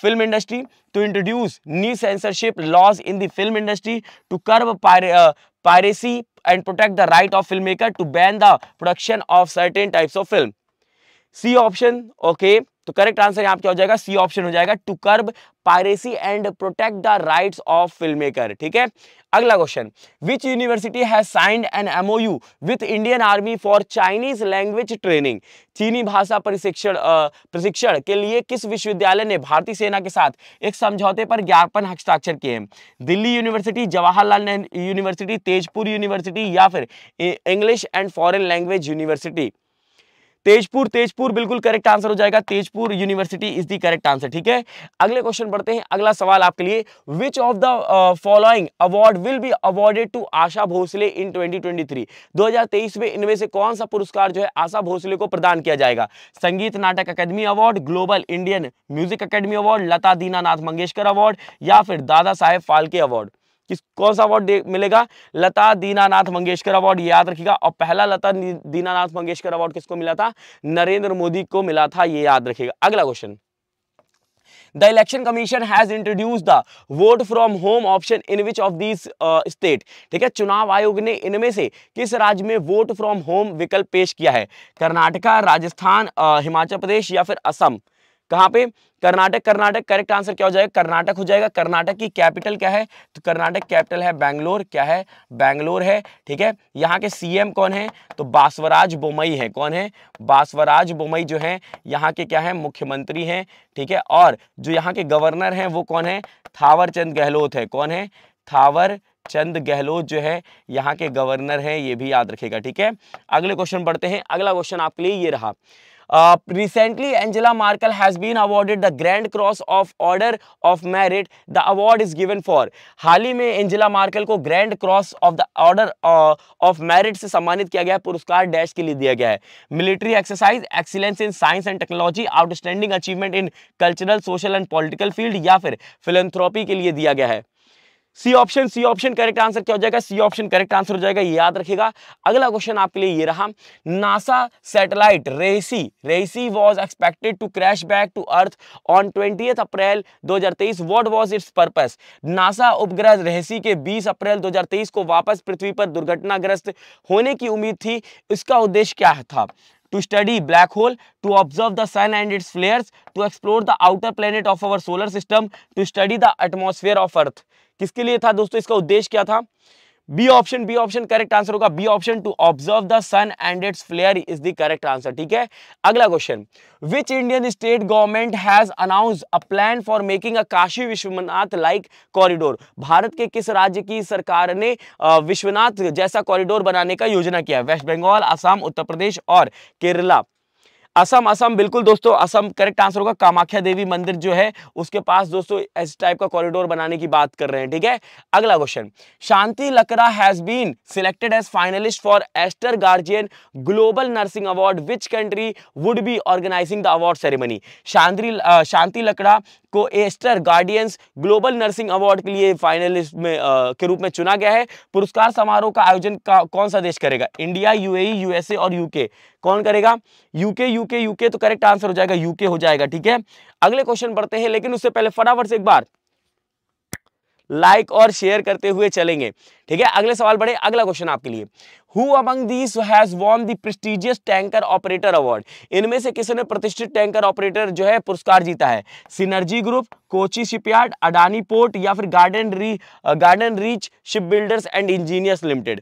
Speaker 1: film industry to introduce new censorship laws in the film industry to curb piracy and protect the right of film maker to ban the production of certain types of film C option okay तो correct answer यहाँ क्या हो जाएगा C option हो जाएगा to curb piracy and protect the rights of film maker ठीक है अगला question which university has signed an MoU with Indian army for Chinese language training चीनी भाषा प्रशिक्षण प्रशिक्षण के लिए किस विश्वविद्यालय ने भारतीय सेना के साथ एक समझौते पर ज्ञापन हस्ताक्षर किए हैं Delhi university Jawaharlal Nehru university Tezpur university या फिर English and foreign language university Tezpur Tezpur बिल्कुल करेक्ट आंसर हो जाएगा Tezpur university is the correct answer ठीक है अगले क्वेश्चन पढ़ते हैं अगला सवाल आपके लिए which of the following award will be awarded to Asha Bhosle in 2023 2023 में इनमें से कौन सा पुरस्कार जो है आशा भोसले को प्रदान किया जाएगा Sangeet Natak academy award global Indian music academy award Lata Dinanath Mangeshkar award या फिर दादा साहेब फालके अवार्ड किस कौन सा अवार्ड मिलेगा लता दीनानाथ मंगेशकर अवार्ड याद रखिएगा और पहला लता दीनानाथ मंगेशकर अवार्ड किसको मिला था नरेंद्र मोदी को मिला था ये याद रखिएगा अगला question the election commission has introduce the vote from home option in which of this state ठीक है चुनाव आयोग ने इनमें से किस राज्य में वोट फ्रॉम होम विकल्प पेश किया है कर्नाटका राजस्थान uh, हिमाचल प्रदेश या फिर असम कहाँ पे कर्नाटक कर्नाटक करेक्ट आंसर क्या हो जाएगा कर्नाटक हो जाएगा कर्नाटक की कैपिटल क्या है तो कर्नाटक कैपिटल है बैंगलोर क्या है बैंगलोर है ठीक है यहाँ के सीएम कौन है तो बासवराज बोमई है कौन है बासवराज बोमई जो है यहाँ के क्या है मुख्यमंत्री हैं ठीक है और जो यहाँ के गवर्नर हैं वो कौन है थावरचंद गहलोत है कौन है थावर चंद गहलोत जो है यहाँ के गवर्नर हैं ये भी याद रखेगा ठीक है अगले क्वेश्चन पढ़ते हैं अगला क्वेश्चन आपके लिए ये रहा recently Angela Merkel has been awarded the grand cross of order of merit the award is given for हाल ही में एंजेला मार्कल को grand cross of the order of merit से सम्मानित किया गया पुरस्कार डैश के लिए दिया गया है military exercise excellence in science and technology outstanding achievement in cultural social and political field या फिर फिलेंथ्रोपी के लिए दिया गया है C option C option correct answer क्या हो जाएगा सी ऑप्शन करेक्ट आंसर हो जाएगा याद रखिएगा अगला क्वेश्चन आपके लिए ये रहा NASA satellite RHESSI RHESSI was expected to crash back to earth on twenty April 2023 what was its purpose NASA उपग्रह रेसी के 20 अप्रैल 2023 को वापस पृथ्वी पर दुर्घटनाग्रस्त होने की उम्मीद थी इसका उद्देश्य क्या था to study black hole, to observe the sun and its flares, to explore the outer planet of our solar system, to study the atmosphere of Earth. किसके लिए था दोस्तों इसका उद्देश्य क्या था B option B option correct answer होगा B option to observe the sun and its flare is the correct answer ठीक है अगला question which Indian state government has announce a plan for making a Kashi Vishwanath like corridor भारत के किस राज्य की सरकार ने विश्वनाथ जैसा कॉरिडोर बनाने का योजना किया वेस्ट बंगाल आसाम उत्तर प्रदेश और केरला असम असम बिल्कुल दोस्तों असम करेक्ट आंसर होगा कामाख्या देवी मंदिर जो है उसके पास दोस्तों इस टाइप का कॉरिडोर बनाने की बात कर रहे हैं ठीक है अगला question Shanti Lakra has been selected as finalist for Aster guardian global nursing award which country would be organizing the award ceremony Shanti Shanti Lakra को Aster guardians global nursing award के लिए फाइनलिस्ट में आ, के रूप में चुना गया है पुरस्कार समारोह का आयोजन का, कौन सा देश करेगा इंडिया यूएई यूएसए और यूके कौन करेगा यूके यूके यूके तो करेक्ट आंसर हो जाएगा यूके हो जाएगा ठीक है अगले क्वेश्चन पढ़ते हैं लेकिन उससे पहले फटाफट से एक बार लाइक like और शेयर करते हुए चलेंगे ठीक है अगले सवाल बढ़े अगला क्वेश्चन आपके लिए who among these has won the prestigious tanker operator award इनमें से किसने प्रतिष्ठित टैंकर ऑपरेटर जो है पुरस्कार जीता है synergy group Kochi shipyard Adani port या फिर garden re garden reach ship builders and engineers limited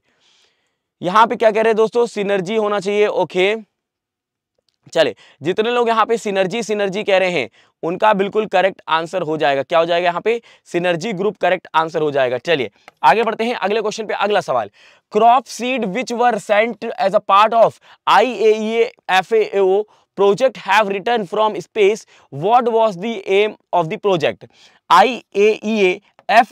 Speaker 1: यहाँ पे क्या कह रहे हैं दोस्तों सिनर्जी होना चाहिए ओके okay. चले जितने लोग यहाँ पे सिनर्जी सिनर्जी कह रहे हैं उनका बिल्कुल करेक्ट आंसर हो जाएगा क्या हो जाएगा यहाँ पे सिनर्जी ग्रुप करेक्ट आंसर हो जाएगा चलिए आगे बढ़ते हैं अगले क्वेश्चन पे अगला सवाल crop seed which were sent as a part of I A F AO project have return from space what was the aim of the project I A F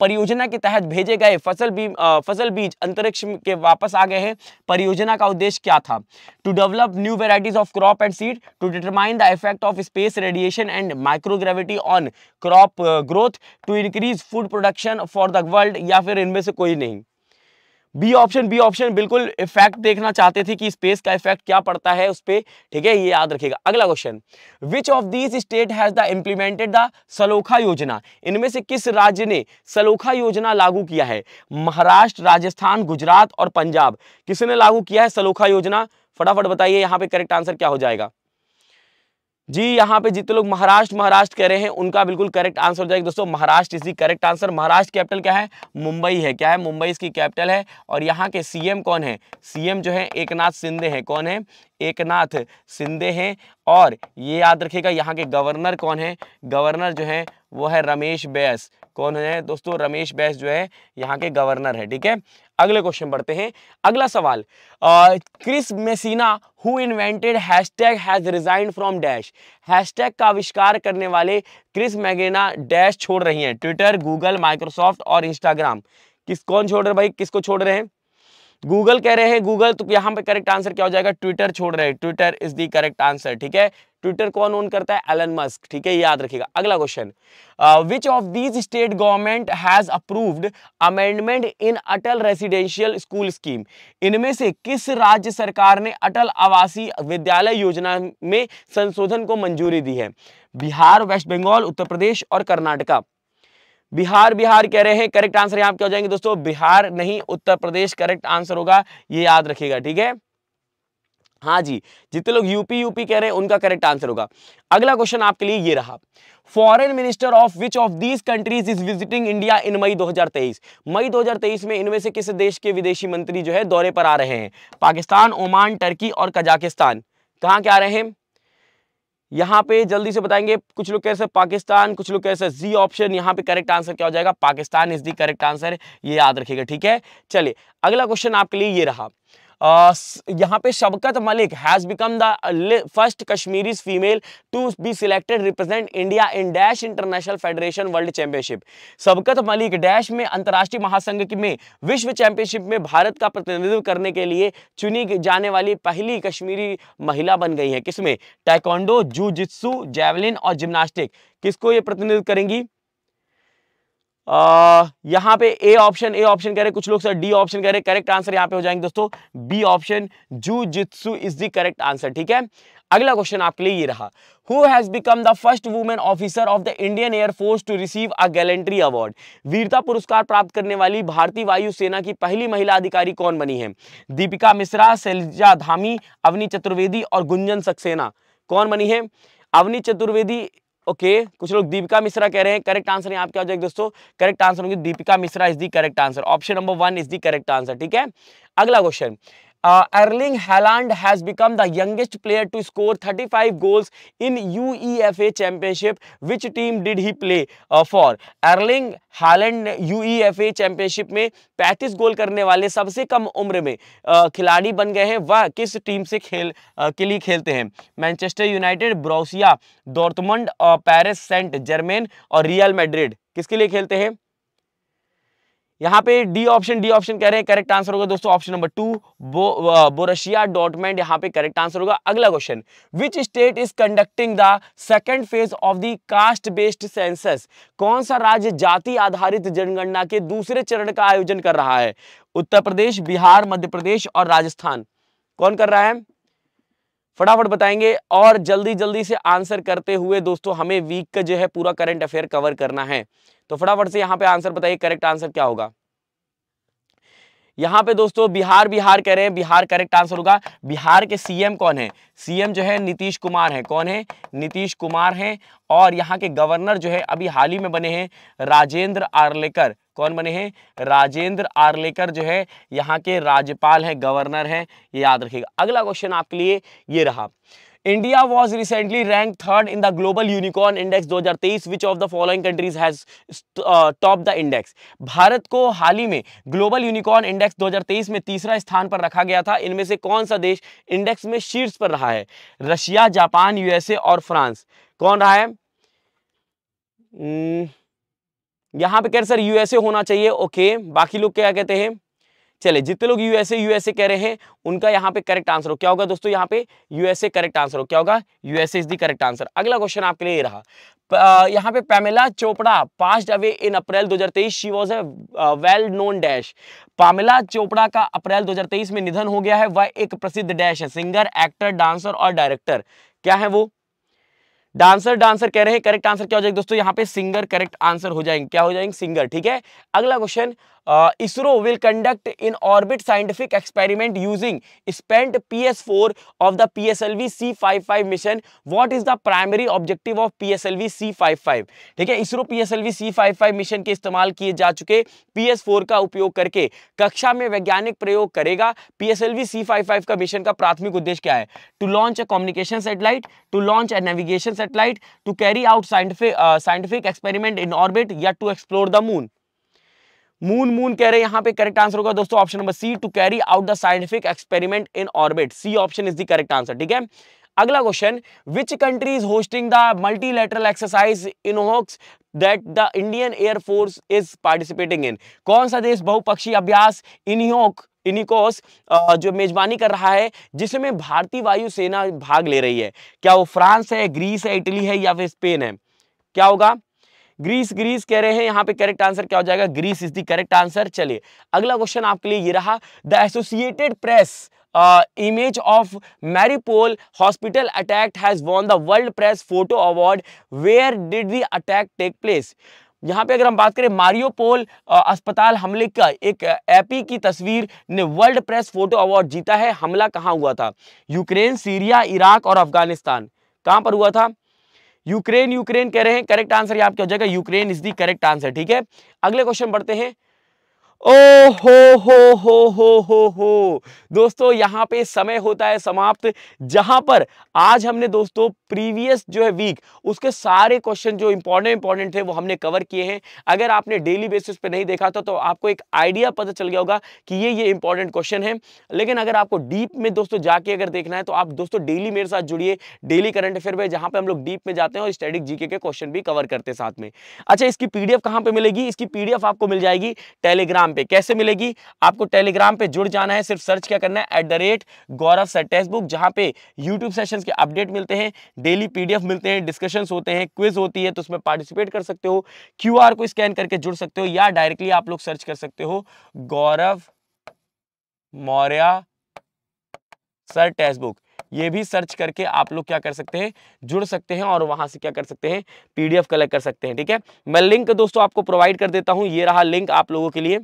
Speaker 1: परियोजना के तहत भेजे गए फसल बीज फसल बीज अंतरिक्ष के वापस आ गए हैं परियोजना का उद्देश्य क्या था to develop new varieties of crop and seed to determine the effect of space radiation and microgravity on crop growth to increase food production for the world या फिर इनमें से कोई नहीं बी ऑप्शन बी ऑप्शन बिल्कुल effect देखना चाहते थे कि स्पेस का इफेक्ट क्या पड़ता है उस पर ठीक है ये याद रखेगा अगला question which of these state has the implemented the Salokha योजना इनमें से किस राज्य ने सलोखा योजना लागू किया है महाराष्ट्र राजस्थान गुजरात और पंजाब किसने लागू किया है सलोखा योजना फटाफट बताइए यहाँ पे करेक्ट आंसर क्या हो जाएगा जी यहाँ पे जितने लोग महाराष्ट्र महाराष्ट्र कह रहे हैं उनका बिल्कुल करेक्ट आंसर हो जाएगा दोस्तों महाराष्ट्र इसी करेक्ट आंसर महाराष्ट्र कैपिटल क्या है मुंबई है क्या है मुंबई इसकी कैपिटल है और यहाँ के सीएम कौन है सीएम जो है एकनाथ शिंदे हैं कौन है एकनाथ शिंदे हैं और ये याद रखिएगा यहाँ के गवर्नर कौन है गवर्नर जो है वो है रमेश बैस कौन है दोस्तों रमेश बैस जो है यहाँ के गवर्नर है ठीक है अगले क्वेश्चन बढ़ते हैं अगला सवाल Chris Messina who invented hashtag has resign from dash hashtag का आविष्कार करने वाले क्रिस मैगेना डैश छोड़ रही हैं ट्विटर गूगल माइक्रोसॉफ्ट और इंस्टाग्राम किस कौन छोड़ रहे भाई किसको छोड़ रहे हैं गूगल कह रहे हैं गूगल तो यहाँ पे करेक्ट आंसर क्या हो जाएगा ट्विटर छोड़ रहे हैं Twitter is the correct answer ठीक है ट्विटर कौन ओन करता है एलन मस्क ठीक है याद रखिएगा अगला question which of these state government has approved amendment in Atal residential school scheme इनमें से किस राज्य सरकार ने अटल आवासीय विद्यालय योजना में संशोधन को मंजूरी दी है बिहार वेस्ट बंगाल उत्तर प्रदेश और कर्नाटका बिहार बिहार कह रहे हैं करेक्ट आंसर यहाँ क्या हो जाएंगे दोस्तों बिहार नहीं उत्तर प्रदेश करेक्ट आंसर होगा ये याद रखिएगा ठीक है हाँ जी जितने लोग यूपी यूपी कह रहे हैं उनका करेक्ट आंसर होगा अगला क्वेश्चन आपके लिए ये रहा foreign minister of which of these countries is visiting India in May 2023 मई 2023 में इनमें से किस देश के विदेशी मंत्री जो है दौरे पर आ रहे हैं पाकिस्तान ओमान टर्की और कजाकिस्तान कहाँ क्या आ रहे हैं यहाँ पे जल्दी से बताएंगे कुछ लोग कैसे पाकिस्तान कुछ लोग कैसे जी ऑप्शन यहाँ पे करेक्ट आंसर क्या हो जाएगा Pakistan is the correct answer ये याद रखिएगा ठीक है चलिए अगला क्वेश्चन आपके लिए ये रहा यहाँ पे Shabkat Malik has become the first Kashmiris female to be selected represent India in dash international federation world championship Shabkat Malik dash में अंतर्राष्ट्रीय महासंघ की में विश्व चैंपियनशिप में भारत का प्रतिनिधित्व करने के लिए चुनी जाने वाली पहली कश्मीरी महिला बन गई है किसमें टाइकोंडो जित्सू जैवलिन और जिम्नास्टिक किसको ये प्रतिनिधित्व करेंगी यहां पे ए ऑप्शन ए ऑप्शन कह रहे कुछ लोग सर डी ऑप्शन कह रहे करेक्ट आंसर यहां पे हो जाएंगे दोस्तों B option ju jitsu is the correct answer ठीक है अगला क्वेश्चन आपके लिए ये रहा who has become the first women officer of the Indian air force to receive a gallantry award वीरता पुरस्कार प्राप्त करने वाली भारतीय वायुसेना की पहली महिला अधिकारी कौन बनी है दीपिका मिश्रा शैलजा धामी अवनी चतुर्वेदी और गुंजन सक्सेना कौन बनी है अवनी चतुर्वेदी ओके okay, कुछ लोग दीपिका मिश्रा कह रहे हैं करेक्ट आंसर यहाँ पे क्या हो जाएगा दोस्तों करेक्ट आंसर होंगे Deepika Mishra is the correct answer option number one is the correct answer ठीक है अगला question uh, Erling Haaland has become the youngest player to score 35 goals in UEFA Championship. Which team did he play uh, for? Erling Haaland a championship में पैंतीस गोल करने वाले सबसे कम उम्र में uh, खिलाड़ी बन गए हैं वह किस टीम से खेल uh, के लिए खेलते हैं Manchester United Borussia Dortmund Paris Saint Germain और रियल मेड्रिड किसके लिए खेलते हैं यहाँ पे डी ऑप्शन डी ऑप्शन कह रहे हैं करेक्ट आंसर होगा दोस्तों option number two Borussia Dortmund यहाँ पे करेक्ट आंसर होगा अगला question which state is conducting the second phase of the caste based census कौन सा राज्य जाति आधारित जनगणना के दूसरे चरण का आयोजन कर रहा है उत्तर प्रदेश बिहार मध्य प्रदेश और राजस्थान कौन कर रहा है फटाफट बताएंगे और जल्दी जल्दी से आंसर करते हुए दोस्तों हमें वीक का जो है पूरा करंट अफेयर कवर करना है तो फटाफट से यहाँ पे आंसर बताइए करेक्ट आंसर क्या होगा यहाँ पे दोस्तों बिहार बिहार कह रहे हैं बिहार करेक्ट आंसर होगा बिहार के सीएम कौन है सीएम जो है नीतीश कुमार है कौन है नीतीश कुमार है और यहाँ के गवर्नर जो है अभी हाल ही में बने हैं राजेंद्र आर्लेकर कौन बने हैं राजेंद्र आर्लेकर जो है यहाँ के राज्यपाल हैं गवर्नर हैं ये याद रखिएगा अगला क्वेश्चन आपके लिए ये रहा India was recently rank third in the Global unicorn index 2023 तेईस which of the following countries has top the index भारत को हाल ही में ग्लोबल यूनिकॉर्न इंडेक्स 2023 में तीसरा स्थान पर रखा गया था इनमें से कौन सा देश इंडेक्स में शीर्ष पर रहा है रशिया जापान यूएसए और फ्रांस कौन रहा है हम्म, यहां पे कह सर यूएसए होना चाहिए ओके बाकी लोग क्या कहते हैं चले जितने लोग यूएसए यूएसए कह रहे हैं उनका यहाँ पे करेक्ट आंसर हो क्या होगा दोस्तों यहाँ पे यूएसए करेक्ट आंसर हो क्या होगा USA is the correct answer अगला क्वेश्चन आपके लिए रहा यहाँ पे Pamela Chopra passed away in April 2023 she was a well known dash Pamela Chopra का अप्रैल 2023 में निधन हो गया है वह एक प्रसिद्ध डैश है सिंगर एक्टर डांसर और डायरेक्टर क्या है वो डांसर डांसर कह रहे हैं करेक्ट आंसर क्या हो जाएगा दोस्तों यहाँ पे सिंगर करेक्ट आंसर हो जाएंगे क्या हो जाएंगे सिंगर ठीक है अगला question of the P S L V C five five mission what is the primary objective of P S L V C five five ठीक है इसरो फाइव फाइव मिशन के इस्तेमाल किए जा चुके पी एस फोर का उपयोग करके कक्षा में वैज्ञानिक प्रयोग करेगा P S C five five का मिशन का प्राथमिक उद्देश्य क्या है to launch a communication satellite to launch a navigation satellite to carry out scientific scientific experiment in orbit या to explore the moon moon moon कह रहे हैं यहाँ पे करेक्ट आंसर होगा दोस्तों option number C to carry out the scientific experiment in orbit C option is the correct answer ठीक है अगला question which country is hosting the multilateral exercise Iniochos that the Indian air force is participating in कौन सा देश बहुपक्षीय अभ्यास इनहोक इनिकोस जो मेजबानी कर रहा है जिसमें भारतीय वायुसेना भाग ले रही है क्या वो फ्रांस है ग्रीस है इटली है या फिर स्पेन है क्या होगा ग्रीस ग्रीस कह रहे हैं यहाँ पे करेक्ट आंसर क्या हो जाएगा Greece is the correct answer चलिए अगला क्वेश्चन आपके लिए ये रहा the Associated Press image of Mariupol hospital attack has won the World Press Photo Award where did the attack take place यहाँ पे अगर हम बात करें मारियोपोल uh, अस्पताल हमले का एक एपी uh, की तस्वीर ने वर्ल्ड प्रेस फोटो अवार्ड जीता है हमला कहाँ हुआ था यूक्रेन सीरिया इराक और अफगानिस्तान कहाँ पर हुआ था यूक्रेन यूक्रेन कह रहे हैं करेक्ट आंसर आपके हो जाएगा Ukraine is the correct answer ठीक है अगले क्वेश्चन बढ़ते हैं ओ हो हो हो हो हो हो दोस्तों यहाँ पे समय होता है समाप्त जहां पर आज हमने दोस्तों प्रीवियस जो है वीक उसके सारे क्वेश्चन जो इंपॉर्टेंट इंपॉर्टेंट थे वो हमने कवर किए हैं अगर आपने डेली बेसिस पे नहीं देखा था तो आपको एक आइडिया पता चल गया होगा कि ये ये इंपॉर्टेंट क्वेश्चन है लेकिन अगर आपको डीप में दोस्तों जाके अगर देखना है तो आप दोस्तों डेली मेरे साथ जुड़िए डेली करंट अफेयर में जहां पर हम लोग डीप में जाते हैं और स्टडिक जीके के क्वेश्चन भी कवर करते हैं साथ में अच्छा इसकी पीडीएफ कहाँ पर मिलेगी इसकी पीडीएफ आपको मिल जाएगी टेलीग्राम पे कैसे मिलेगी आपको टेलीग्राम पे जुड़ जाना है सिर्फ सर्च क्या करना है at the rate Gaurav sir text book जहाँ पे यूट्यूब सेशन के अपडेट मिलते हैं डेली पीडीएफ मिलते हैं डिस्कशंस होते हैं क्विज होती है तो उसमें पार्टिसिपेट कर सकते हो क्यू को स्कैन करके जुड़ सकते हो या डायरेक्टली आप लोग सर्च कर सकते हो Gaurav Maurya sir text book ये भी सर्च करके आप लोग क्या कर सकते हैं जुड़ सकते हैं और वहां से क्या कर सकते हैं पीडीएफ कलेक्ट कर सकते हैं ठीक है मैं लिंक दोस्तों आपको प्रोवाइड कर देता हूं ये रहा लिंक आप लोगों के लिए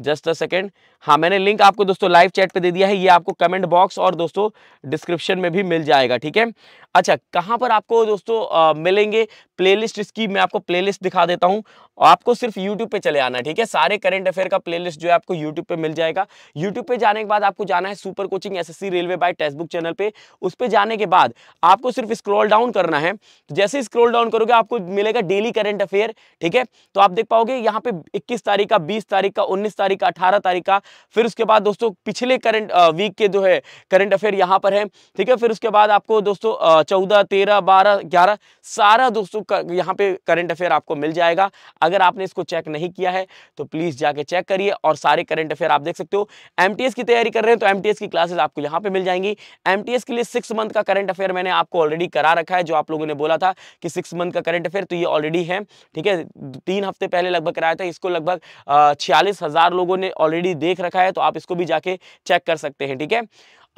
Speaker 1: just a second हाँ मैंने लिंक आपको दोस्तों लाइव चैट पे दे दिया है ये आपको कमेंट बॉक्स और दोस्तों डिस्क्रिप्शन में भी मिल जाएगा ठीक है अच्छा कहाँ पर आपको दोस्तों आ, मिलेंगे प्लेलिस्ट इसकी मैं आपको प्लेलिस्ट दिखा देता हूँ आपको सिर्फ यूट्यूब पे चले आना ठीक है सारे करंट अफेयर का प्लेलिस्ट जो है आपको यूट्यूब पे मिल जाएगा यूट्यूब पे जाने के बाद आपको जाना है super coaching S railway by book channel पर उस पर जाने के बाद आपको सिर्फ स्क्रॉल डाउन करना है जैसे स्क्रॉल डाउन करोगे आपको मिलेगा डेली करेंट अफेयर ठीक है तो आप देख पाओगे यहाँ पे इक्कीस तारीख का बीस तारीख का उन्नीस तारीख का अठारह तारीख का फिर उसके बाद दोस्तों पिछले करंट वीक के जो है करंट अफेयर यहाँ पर है ठीक है फिर उसके बाद आपको दोस्तों चौदह तेरह बारह ग्यारह सारा दोस्तों यहाँ पे करंट अफेयर आपको मिल जाएगा अगर आपने इसको चेक नहीं किया है तो प्लीज़ जाके चेक करिए और सारे करंट अफेयर आप देख सकते हो एम की तैयारी कर रहे हैं तो एम की क्लासेज आपको यहाँ पर मिल जाएंगी एम के लिए सिक्स मंथ का करंट अफेयर मैंने आपको ऑलरेडी करा रखा है जो आप लोगों ने बोला था कि सिक्स मंथ का करंट अफेयर तो ये ऑलरेडी है ठीक है तीन हफ्ते पहले लगभग कराया था इसको लगभग छियालीस लोगों ने ऑलरेडी देख रखा है तो आप इसको भी जाके चेक कर सकते हैं ठीक है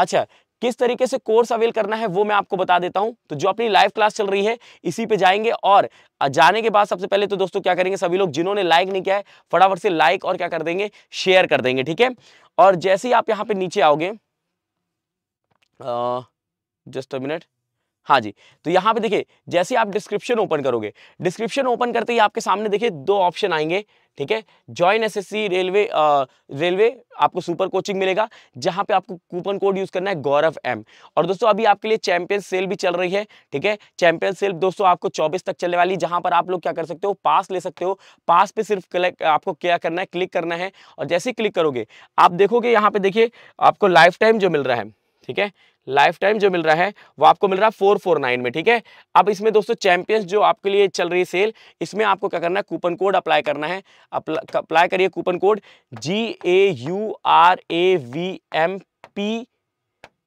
Speaker 1: अच्छा किस तरीके से कोर्स अवेल करना है वो मैं आपको बता देता हूं तो जो अपनी लाइव क्लास चल रही है इसी पे जाएंगे और जाने के बाद सबसे पहले तो दोस्तों क्या करेंगे सभी लोग जिन्होंने लाइक नहीं किया है फटाफट से लाइक और क्या कर देंगे शेयर कर देंगे ठीक है और जैसे ही आप यहाँ पे नीचे आओगे जस्ट अ मिनट हाँ जी तो यहाँ पे देखिए जैसे आप डिस्क्रिप्शन ओपन करोगे डिस्क्रिप्शन ओपन करते ही आपके सामने देखिए दो ऑप्शन आएंगे ठीक है जॉइन एसएससी रेलवे रेलवे आपको सुपर कोचिंग मिलेगा जहाँ पे आपको कूपन कोड यूज करना है गौरव एम और दोस्तों अभी आपके लिए चैंपियन सेल भी चल रही है ठीक है चैंपियन सेल दोस्तों आपको 24 तक चलने वाली जहाँ पर आप लोग क्या कर सकते हो पास ले सकते हो पास पे सिर्फ क्लिक आपको क्या करना है क्लिक करना है और जैसे ही क्लिक करोगे आप देखोगे यहाँ पे देखिए आपको लाइफ टाइम जो मिल रहा है ठीक है लाइफ टाइम जो मिल रहा है वो आपको मिल रहा है फोर फोर नाइन में ठीक है अब इसमें दोस्तों चैंपियंस जो आपके लिए चल रही है सेल इसमें आपको क्या करना है कूपन कोड अप्लाई करना है अप्लाई करिए coupon code G A U R A V M P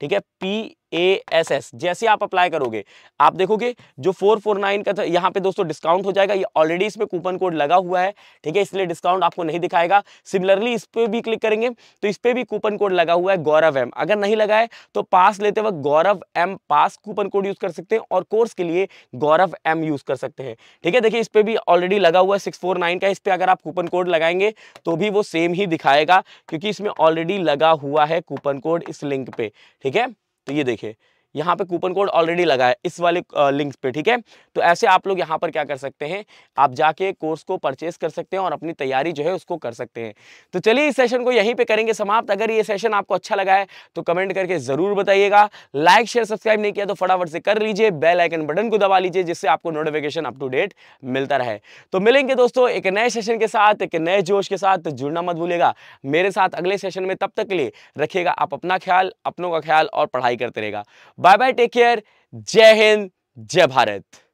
Speaker 1: ठीक है पी ए एस एस जैसे आप अप्लाई करोगे आप देखोगे जो फोर फोर नाइन का था यहाँ पे दोस्तों डिस्काउंट हो जाएगा ये ऑलरेडी इसमें कूपन कोड लगा हुआ है ठीक है इसलिए डिस्काउंट आपको नहीं दिखाएगा सिमिलरली इस पर भी क्लिक करेंगे तो इस पर भी कूपन कोड लगा हुआ है गौरव एम अगर नहीं लगाए तो पास लेते वक्त Gaurav M pass coupon code use कर सकते हैं और कोर्स के लिए गौरव एम यूज़ कर सकते हैं ठीक है देखिए इस पर भी ऑलरेडी लगा हुआ है सिक्स फोर नाइन का इस पर अगर आप कूपन कोड लगाएंगे तो भी वो सेम ही दिखाएगा क्योंकि इसमें ऑलरेडी लगा हुआ है कूपन कोड इस लिंक पे ठीक है तो ये देखिए यहाँ पे कूपन कोड ऑलरेडी लगा है इस वाले लिंक्स पे ठीक है तो ऐसे आप लोग यहाँ पर क्या कर सकते हैं आप जाके कोर्स को परचेस कर सकते हैं और अपनी तैयारी जो है उसको कर सकते हैं तो चलिए इस सेशन को यहीं पे करेंगे समाप्त अगर ये सेशन आपको अच्छा लगा है तो कमेंट करके ज़रूर बताइएगा लाइक शेयर सब्सक्राइब नहीं किया तो फटाफट से कर लीजिए बेल आइकन बटन को दबा लीजिए जिससे आपको नोटिफिकेशन अप टू डेट मिलता रहे तो मिलेंगे दोस्तों एक नए सेशन के साथ एक नए जोश के साथ जुड़ना मत भूलेगा मेरे साथ अगले सेशन में तब तक के लिए रखिएगा आप अपना ख्याल अपनों का ख्याल और पढ़ाई करते रहेगा बाय बाय टेक केयर जय हिंद जय भारत